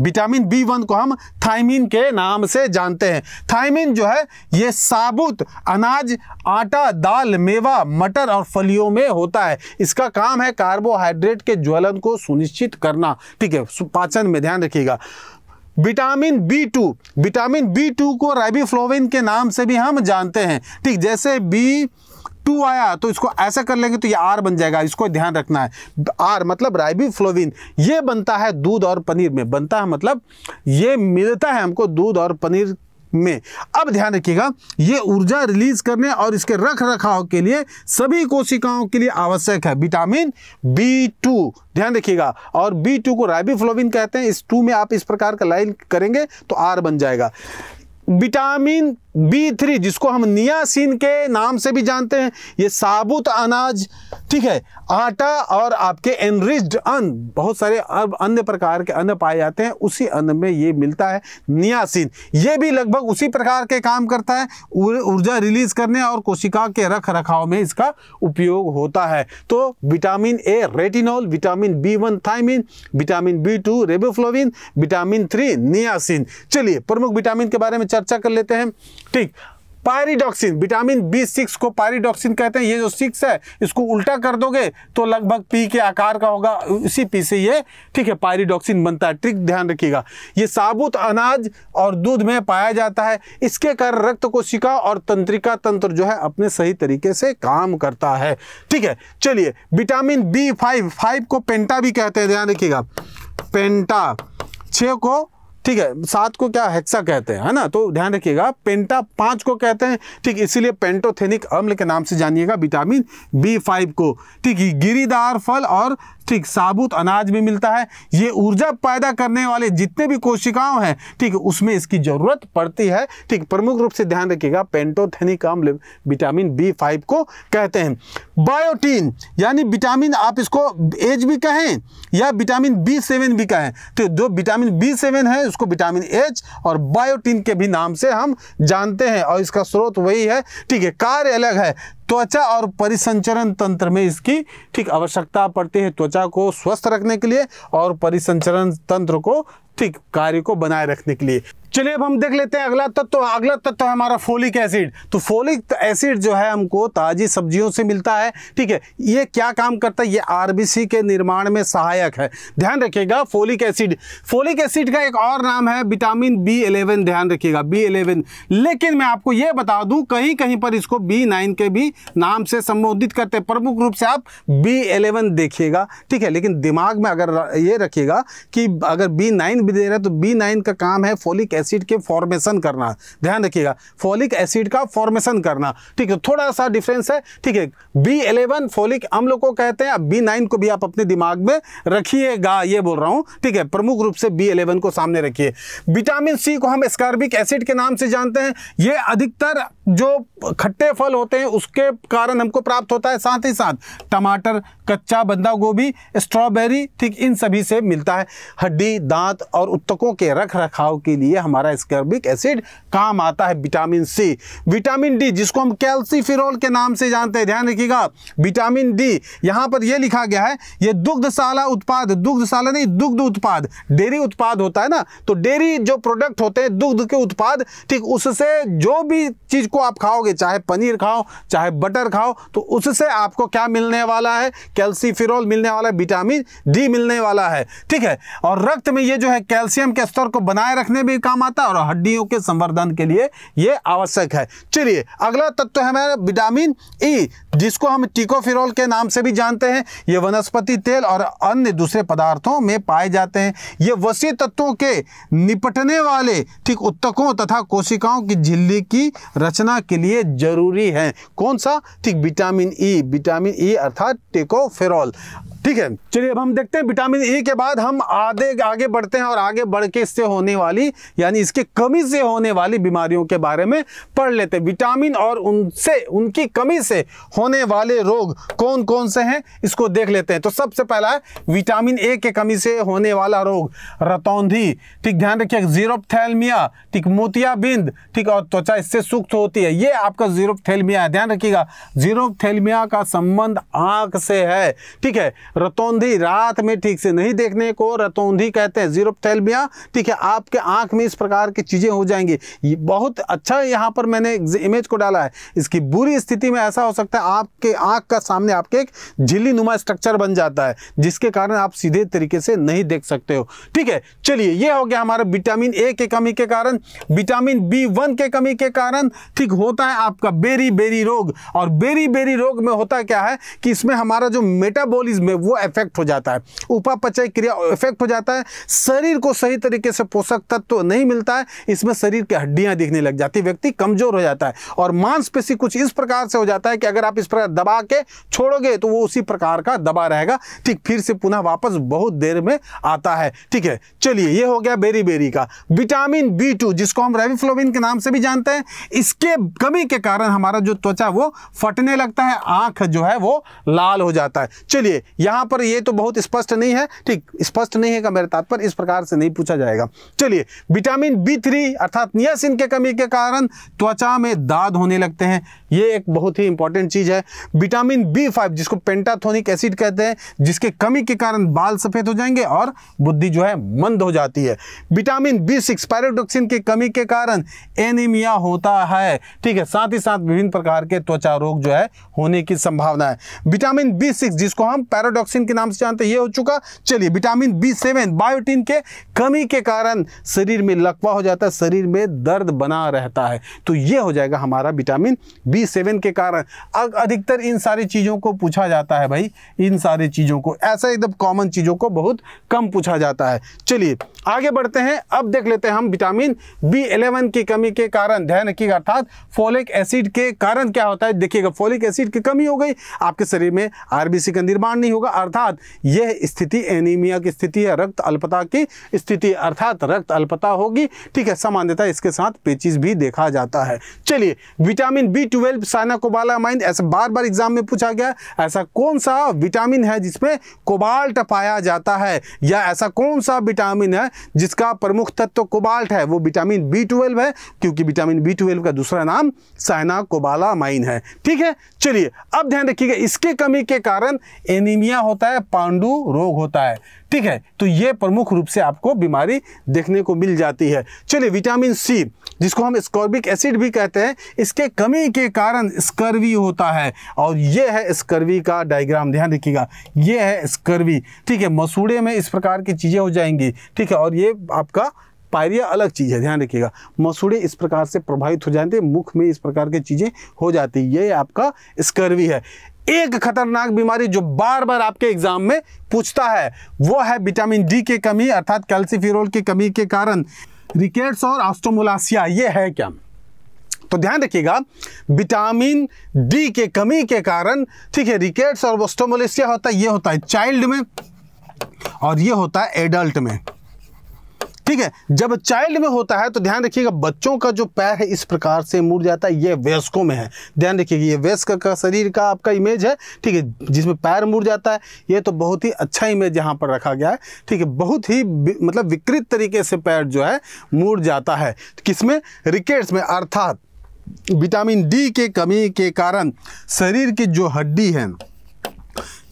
विटामिन बी वन को हम थाइमिन के नाम से जानते हैं थाइमिन जो है ये साबुत अनाज आटा दाल मेवा मटर और फलियों में होता है इसका काम है कार्बोहाइड्रेट के ज्वलन को सुनिश्चित करना ठीक है पाचन में ध्यान रखिएगा vitamin B two vitamin B two को राइबीफ्लोविन के नाम से भी हम जानते हैं ठीक जैसे बी टू आया तो इसको ऐसा कर लेंगे तो ये आर बन जाएगा इसको ध्यान रखना है आर मतलब राइबी फ्लोविन ये बनता है दूध और पनीर में बनता है मतलब ये मिलता है हमको दूध और पनीर में अब ध्यान रखिएगा ये ऊर्जा रिलीज करने और इसके रख रखाव के लिए सभी कोशिकाओं के लिए आवश्यक है विटामिन बी टू ध्यान रखिएगा और बी टू को राइबीफ्लोविन कहते हैं इस टू में आप इस प्रकार का लाइन करेंगे तो आर बन जाएगा विटामिन बी थ्री जिसको हम नियासीन के नाम से भी जानते हैं ये साबुत अनाज ठीक है आटा और आपके एनरिच्ड अन्न बहुत सारे अब अन्य प्रकार के अन्न पाए जाते हैं उसी अन्न में ये मिलता है नियासीन ये भी लगभग उसी प्रकार के काम करता है ऊर्जा रिलीज करने और कोशिका के रख रखाव में इसका उपयोग होता है तो vitamin A retinol vitamin B one thiamine vitamin B two riboflavin vitamin three niacin चलिए प्रमुख विटामिन के बारे में चर्चा कर लेते हैं ठीक पायरीडॉक्सिन विटामिन बी सिक्स को पायरीडॉक्सिन कहते हैं ये जो सिक्स है इसको उल्टा कर दोगे तो लगभग पी के आकार का होगा उसी पी से ये ठीक है पायरीडॉक्सिन बनता है ट्रिक ध्यान रखिएगा ये साबुत अनाज और दूध में पाया जाता है इसके कारण रक्त कोशिका और तंत्रिका तंत्र जो है अपने सही तरीके से काम करता है ठीक है चलिए विटामिन बी फाइव फाइव को पेंटा भी कहते हैं ध्यान रखिएगा पेंटा छः को ठीक है सात को क्या हेक्सा कहते हैं है ना तो ध्यान रखिएगा पेंटा पांच को कहते हैं ठीक इसीलिए पेंटोथेनिक अम्ल के नाम से जानिएगा विटामिन बी फाइव को ठीक है गिरीदार फल और ठीक साबुत अनाज भी मिलता है ये ऊर्जा पैदा करने वाले जितने भी कोशिकाओं हैं ठीक उसमें इसकी ज़रूरत पड़ती है ठीक प्रमुख रूप से ध्यान रखिएगा पेंटोथेनिक अम्ल विटामिन बी फाइव को कहते हैं बायोटीन यानी विटामिन आप इसको एज भी कहें या विटामिन बी सेवन भी कहें तो जो विटामिन बी सेवन है उसको विटामिन एच और बायोटीन के भी नाम से हम जानते हैं और इसका स्रोत वही है ठीक है कार्य अलग है त्वचा और परिसंचरण तंत्र में इसकी ठीक आवश्यकता पड़ती है त्वचा को स्वस्थ रखने के लिए और परिसंचरण तंत्र को ठीक कार्य को बनाए रखने के लिए चलिए अब हम देख लेते हैं अगला तत्व तो, अगला तत्व तो है हमारा फोलिक एसिड तो फोलिक एसिड जो है हमको ताज़ी सब्जियों से मिलता है ठीक है ये क्या काम करता है ये आरबीसी के निर्माण में सहायक है ध्यान रखिएगा फोलिक एसिड फोलिक एसिड का एक और नाम है विटामिन बी एलेवन ध्यान रखिएगा बी एलेवन लेकिन मैं आपको ये बता दूँ कहीं कहीं पर इसको बी नाइन के भी नाम से संबोधित करते हैं प्रमुख रूप से आप बी एलेवन देखिएगा ठीक है लेकिन दिमाग में अगर ये रखिएगा कि अगर बी नाइन भी दे रहा है तो बी नाइन का काम है फोलिक एसिड एसिड के फॉर्मेशन करना ध्यान रखिएगा फॉलिक एसिड का फॉर्मेशन करना ठीक है थोड़ा सा डिफरेंस है ठीक है बी एलेवन फोलिक अम्ल को कहते हैं अब बी नाइन को भी आप अपने दिमाग में रखिएगा ये बोल रहा हूँ ठीक है प्रमुख रूप से बी एलेवन को सामने रखिए विटामिन सी को हम स्कार्बिक एसिड के नाम से जानते हैं ये अधिकतर जो खट्टे फल होते हैं उसके कारण हमको प्राप्त होता है साथ ही साथ टमाटर कच्चा बंदा गोभी स्ट्रॉबेरी ठीक इन सभी से मिलता है हड्डी दांत और उत्तकों के रख रखाव के लिए हमारा स्कर्बिक एसिड काम आता है विटामिन सी विटामिन डी जिसको हम कैल्सीफिरॉल के नाम से जानते हैं ध्यान रखिएगा विटामिन डी यहाँ पर यह लिखा गया है ये दुग्धशाला उत्पाद दुग्धशाला नहीं दुग्ध उत्पाद डेयरी उत्पाद होता है ना तो डेयरी जो प्रोडक्ट होते हैं दुग्ध के उत्पाद ठीक उससे जो भी चीज़ को आप खाओगे चाहे पनीर खाओ चाहे बटर खाओ तो उससे आपको क्या मिलने वाला है कैल्सीफिरॉल मिलने वाला है विटामिन डी मिलने वाला है ठीक है और रक्त में ये जो है कैल्शियम के स्तर को बनाए रखने में काम आता है और हड्डियों के संवर्धन के लिए ये आवश्यक है चलिए अगला तत्व है हमारा विटामिन ई जिसको हम टिकोफिरॉल के नाम से भी जानते हैं ये वनस्पति तेल और अन्य दूसरे पदार्थों में पाए जाते हैं ये वसी तत्वों के निपटने वाले ठीक उत्तकों तथा कोशिकाओं की झिल्ली की रचना के लिए जरूरी है कौन सा ठीक विटामिन ई विटामिन ई अर्थात टेको फेरॉल ठीक है चलिए अब हम देखते हैं विटामिन ए के बाद हम आधे आगे बढ़ते हैं और आगे बढ़ के इससे होने वाली यानी इसके कमी से होने वाली बीमारियों के बारे में पढ़ लेते हैं विटामिन और उनसे उनकी कमी से होने वाले रोग कौन कौन से हैं इसको देख लेते हैं तो सबसे पहला है विटामिन ए के कमी से होने वाला रोग रतौंधी ठीक ध्यान रखिए जीरोपथैलमिया ठीक मोतियाबिंद ठीक और त्वचा इससे सुक्त होती है ये आपका जीरोपथैलमिया है ध्यान रखिएगा जीरोपथैलमिया का संबंध आंख से है ठीक है रतौंधी रात में ठीक से नहीं देखने को रतौंधी कहते हैं जीरो ठीक है आपके आंख में इस प्रकार की चीज़ें हो जाएंगी बहुत अच्छा यहाँ पर मैंने इमेज को डाला है इसकी बुरी स्थिति में ऐसा हो सकता है आपके आंख का सामने आपके एक झिल्ली नुमा स्ट्रक्चर बन जाता है जिसके कारण आप सीधे तरीके से नहीं देख सकते हो ठीक है चलिए यह हो गया हमारा विटामिन ए के कमी के कारण विटामिन बी वन के कमी के कारण ठीक होता है आपका बेरी बेरी रोग और बेरी बेरी रोग में होता क्या है कि इसमें हमारा जो मेटाबोलिज्म वो इफेक्ट हो जाता है उपापचय क्रिया इफेक्ट हो जाता है शरीर को सही तरीके से पोषक तत्व तो नहीं मिलता है इसमें शरीर की हड्डियां दिखने लग जाती है व्यक्ति कमजोर हो जाता है और मांसपेशी कुछ इस प्रकार से हो जाता है कि अगर आप इस प्रकार दबा के छोड़ोगे तो वो उसी प्रकार का दबा रहेगा ठीक फिर से पुनः वापस बहुत देर में आता है ठीक है चलिए ये हो गया बेरी बेरी का विटामिन बी टू जिसको हम रेविफ्लोविन के नाम से भी जानते हैं इसके कमी के कारण हमारा जो त्वचा वो फटने लगता है आंख जो है वो लाल हो जाता है चलिए यहां यहां पर ये तो बहुत स्पष्ट नहीं है ठीक स्पष्ट नहीं है का मेरे तात्पर्य इस प्रकार से नहीं पूछा जाएगा चलिए विटामिन बी थ्री अर्थात नियसिन के कमी के कारण त्वचा में दाद होने लगते हैं ये एक बहुत ही इंपॉर्टेंट चीज़ है विटामिन बी फाइव जिसको पेंटाथोनिक एसिड कहते हैं जिसके कमी के कारण बाल सफ़ेद हो जाएंगे और बुद्धि जो है मंद हो जाती है विटामिन बी सिक्स पैरोडोक्सिन की कमी के कारण एनीमिया होता है ठीक है साथ ही साथ विभिन्न प्रकार के त्वचा रोग जो है होने की संभावना है विटामिन बी सिक्स जिसको हम पैराडोक्सिन के नाम से जानते हैं ये हो चुका चलिए विटामिन बी सेवन बायोटिन के कमी के कारण शरीर में लकवा हो जाता है शरीर में दर्द बना रहता है तो ये हो जाएगा हमारा विटामिन बी सेवन के कारण अधिकतर इन सारी चीज़ों को पूछा जाता है भाई इन सारी चीज़ों को ऐसा एकदम कॉमन चीज़ों को बहुत कम पूछा जाता है चलिए आगे बढ़ते हैं अब देख लेते हैं हम विटामिन बी एलेवन की कमी के कारण ध्यान रखिएगा अर्थात फोलिक एसिड के कारण क्या होता है देखिएगा फोलिक एसिड की कमी हो गई आपके शरीर में आरबीसी का निर्माण नहीं होगा अर्थात यह स्थिति एनीमिया की स्थिति है रक्त अल्पता की स्थिति अर्थात रक्त अल्पता होगी ठीक है सामान्यता इसके साथ पेचिस भी देखा जाता है चलिए विटामिन बी ट्वेल्व साइनाकोबालामाइन ऐसा बार बार एग्जाम में पूछा गया ऐसा कौन सा विटामिन है जिसमें कोबाल्ट पाया जाता है या ऐसा कौन सा विटामिन है जिसका प्रमुख तत्व कोबाल्ट है वो विटामिन बी ट्वेल्व है क्योंकि विटामिन बी ट्वेल्व का दूसरा नाम साइना कोबाला माइन है ठीक है चलिए अब ध्यान रखिएगा इसके कमी के कारण एनीमिया होता है पांडु रोग होता है ठीक है तो ये प्रमुख रूप से आपको बीमारी देखने को मिल जाती है चलिए विटामिन सी जिसको हम स्कॉर्बिक एसिड भी कहते हैं इसके कमी के कारण स्कर्वी होता है और ये है स्कर्वी का डायग्राम ध्यान रखिएगा ये है स्कर्वी ठीक है मसूड़े में इस प्रकार की चीज़ें हो जाएंगी ठीक है और ये आपका पायरिया अलग चीज़ है ध्यान रखिएगा मसूड़े इस प्रकार से प्रभावित हो जाते हैं मुख में इस प्रकार की चीज़ें हो जाती ये आपका स्कर्वी है एक खतरनाक बीमारी जो बार बार आपके एग्जाम में पूछता है वो है विटामिन डी के कमी अर्थात कैल्सीफिरोल की कमी के कारण रिकेट्स और ऑस्टोमोलासिया ये है क्या तो ध्यान रखिएगा विटामिन डी के कमी के कारण ठीक है रिकेट्स और ऑस्टोमोलेसिया होता है ये होता है चाइल्ड में और ये होता है एडल्ट में ठीक है जब चाइल्ड में होता है तो ध्यान रखिएगा बच्चों का जो पैर है इस प्रकार से मुड़ जाता है ये वयस्कों में है ध्यान रखिएगा ये वयस्क का शरीर का आपका इमेज है ठीक है जिसमें पैर मुड़ जाता है ये तो बहुत ही अच्छा इमेज यहाँ पर रखा गया है ठीक है बहुत ही मतलब विकृत तरीके से पैर जो है मुड़ जाता है किसमें रिकेट्स में अर्थात विटामिन डी के कमी के कारण शरीर की जो हड्डी है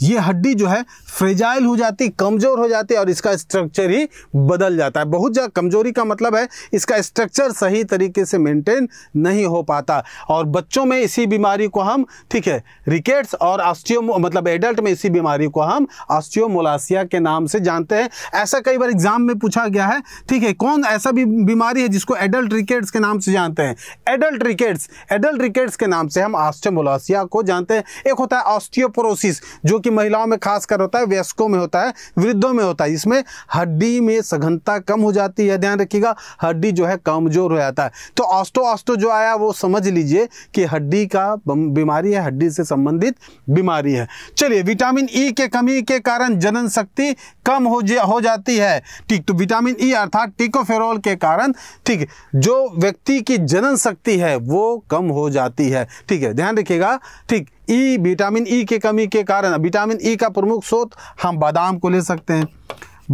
ये हड्डी जो है फ्रेजाइल हो जाती कमज़ोर हो जाती है और इसका स्ट्रक्चर ही बदल जाता है बहुत ज़्यादा कमज़ोरी का मतलब है इसका स्ट्रक्चर सही तरीके से मेंटेन नहीं हो पाता और बच्चों में इसी बीमारी को हम ठीक है रिकेट्स और ऑस्टियो मतलब एडल्ट में इसी बीमारी को हम ऑस्टियोमोलासिया के नाम से जानते हैं ऐसा कई बार एग्जाम में पूछा गया है ठीक है कौन ऐसा भी बीमारी है जिसको एडल्ट रिकेट्स के नाम से जानते हैं एडल्ट रिकेट्स एडल्ट रिकेट्स के नाम से हम ऑस्टियोमोलासिया को जानते हैं एक होता है ऑस्टियोपोरोसिस जो कि महिलाओं में खासकर होता है वयस्कों में होता है वृद्धों में होता है इसमें हड्डी में सघनता कम हो जाती है ध्यान रखिएगा हड्डी जो है कमजोर हो जाता है तो ऑस्टो ऑस्टो जो आया वो समझ लीजिए कि हड्डी का बीमारी है हड्डी से संबंधित बीमारी है चलिए विटामिन ई e के कमी के कारण जनन शक्ति कम हो जा, हो जाती है ठीक तो विटामिन ई e अर्थात टिकोफेरोल के कारण ठीक जो व्यक्ति की जनन शक्ति है वो कम हो जाती है ठीक है ध्यान रखिएगा ठीक ई विटामिन ई के कमी के कारण विटामिन ई e का प्रमुख स्रोत हम बादाम को ले सकते हैं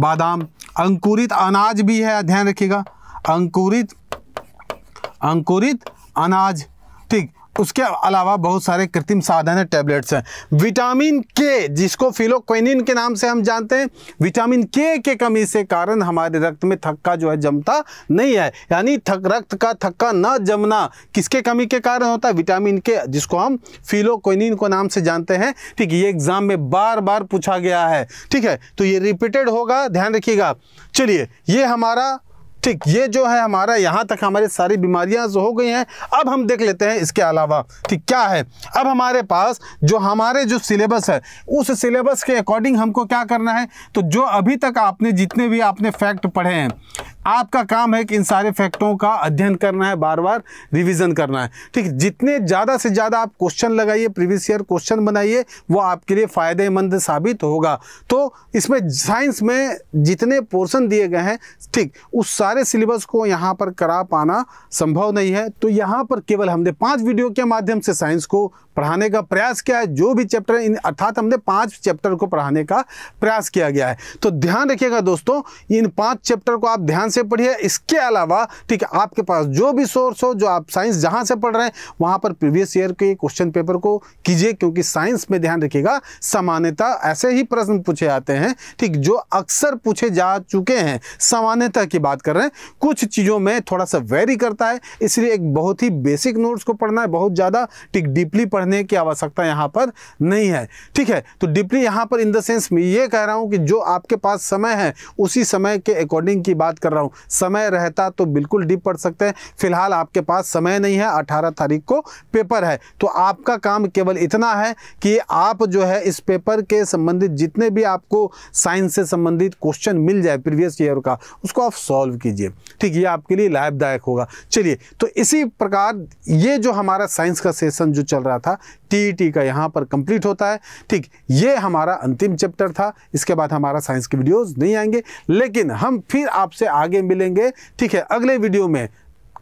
बादाम अंकुरित अनाज भी है ध्यान रखिएगा अंकुरित अंकुरित अनाज ठीक उसके अलावा बहुत सारे कृत्रिम साधन है टैबलेट्स हैं विटामिन के जिसको फिलोक्विनिन के नाम से हम जानते हैं विटामिन के के कमी से कारण हमारे रक्त में थक्का जो है जमता नहीं है यानी थक रक्त का थक्का न जमना किसके कमी के कारण होता है विटामिन के जिसको हम फिलोक्विनिन को नाम से जानते हैं ठीक है ये एग्ज़ाम में बार बार पूछा गया है ठीक है तो ये रिपीटेड होगा ध्यान रखिएगा चलिए ये हमारा ठीक ये जो है हमारा यहाँ तक हमारी सारी बीमारियाँ जो हो गई हैं अब हम देख लेते हैं इसके अलावा ठीक क्या है अब हमारे पास जो हमारे जो सिलेबस है उस सिलेबस के अकॉर्डिंग हमको क्या करना है तो जो अभी तक आपने जितने भी आपने फैक्ट पढ़े हैं आपका काम है कि इन सारे फैक्टों का अध्ययन करना है बार बार रिविज़न करना है ठीक जितने ज़्यादा से ज़्यादा आप क्वेश्चन लगाइए प्रीवियस ईयर क्वेश्चन बनाइए वो आपके लिए फ़ायदेमंद साबित होगा तो इसमें साइंस में जितने पोर्सन दिए गए हैं ठीक उस सारे सिलेबस को यहाँ पर करा पाना संभव नहीं है तो यहाँ पर केवल हमने पांच वीडियो के माध्यम से साइंस को पढ़ाने का प्रयास किया है जो भी चैप्टर इन अर्थात हमने पांच चैप्टर को पढ़ाने का प्रयास किया गया है तो ध्यान रखिएगा दोस्तों इन पांच चैप्टर को आप ध्यान से पढ़िए इसके अलावा ठीक है आपके पास जो भी सोर्स हो जो आप साइंस जहाँ से पढ़ रहे हैं वहाँ पर प्रीवियस ईयर के क्वेश्चन पेपर को कीजिए क्योंकि साइंस में ध्यान रखिएगा सामान्यता ऐसे ही प्रश्न पूछे जाते हैं ठीक जो अक्सर पूछे जा चुके हैं सामान्यता की बात कर रहे हैं कुछ चीज़ों में थोड़ा सा वेरी करता है इसलिए एक बहुत ही बेसिक नोट्स को पढ़ना है बहुत ज़्यादा ठीक डीपली पढ़ने की आवश्यकता यहाँ पर नहीं है ठीक है तो डीपली यहाँ पर इन द सेंस में ये कह रहा हूँ कि जो आपके पास समय है उसी समय के अकॉर्डिंग की बात कर रहा हूँ समय रहता तो बिल्कुल डीप पढ़ सकते हैं फिलहाल आपके पास समय नहीं है अठारह तारीख को पेपर है तो आपका काम केवल इतना है कि आप जो है इस पेपर के संबंधित जितने भी आपको साइंस से संबंधित क्वेश्चन मिल जाए प्रीवियस ईयर का उसको आप सॉल्व कीजिए कीजिए ठीक ये आपके लिए लाभदायक होगा चलिए तो इसी प्रकार ये जो हमारा साइंस का सेशन जो चल रहा था टी का यहाँ पर कंप्लीट होता है ठीक ये हमारा अंतिम चैप्टर था इसके बाद हमारा साइंस के वीडियोस नहीं आएंगे लेकिन हम फिर आपसे आगे मिलेंगे ठीक है अगले वीडियो में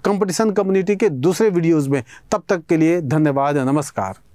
कंपटीशन कम्युनिटी के दूसरे वीडियोज में तब तक के लिए धन्यवाद नमस्कार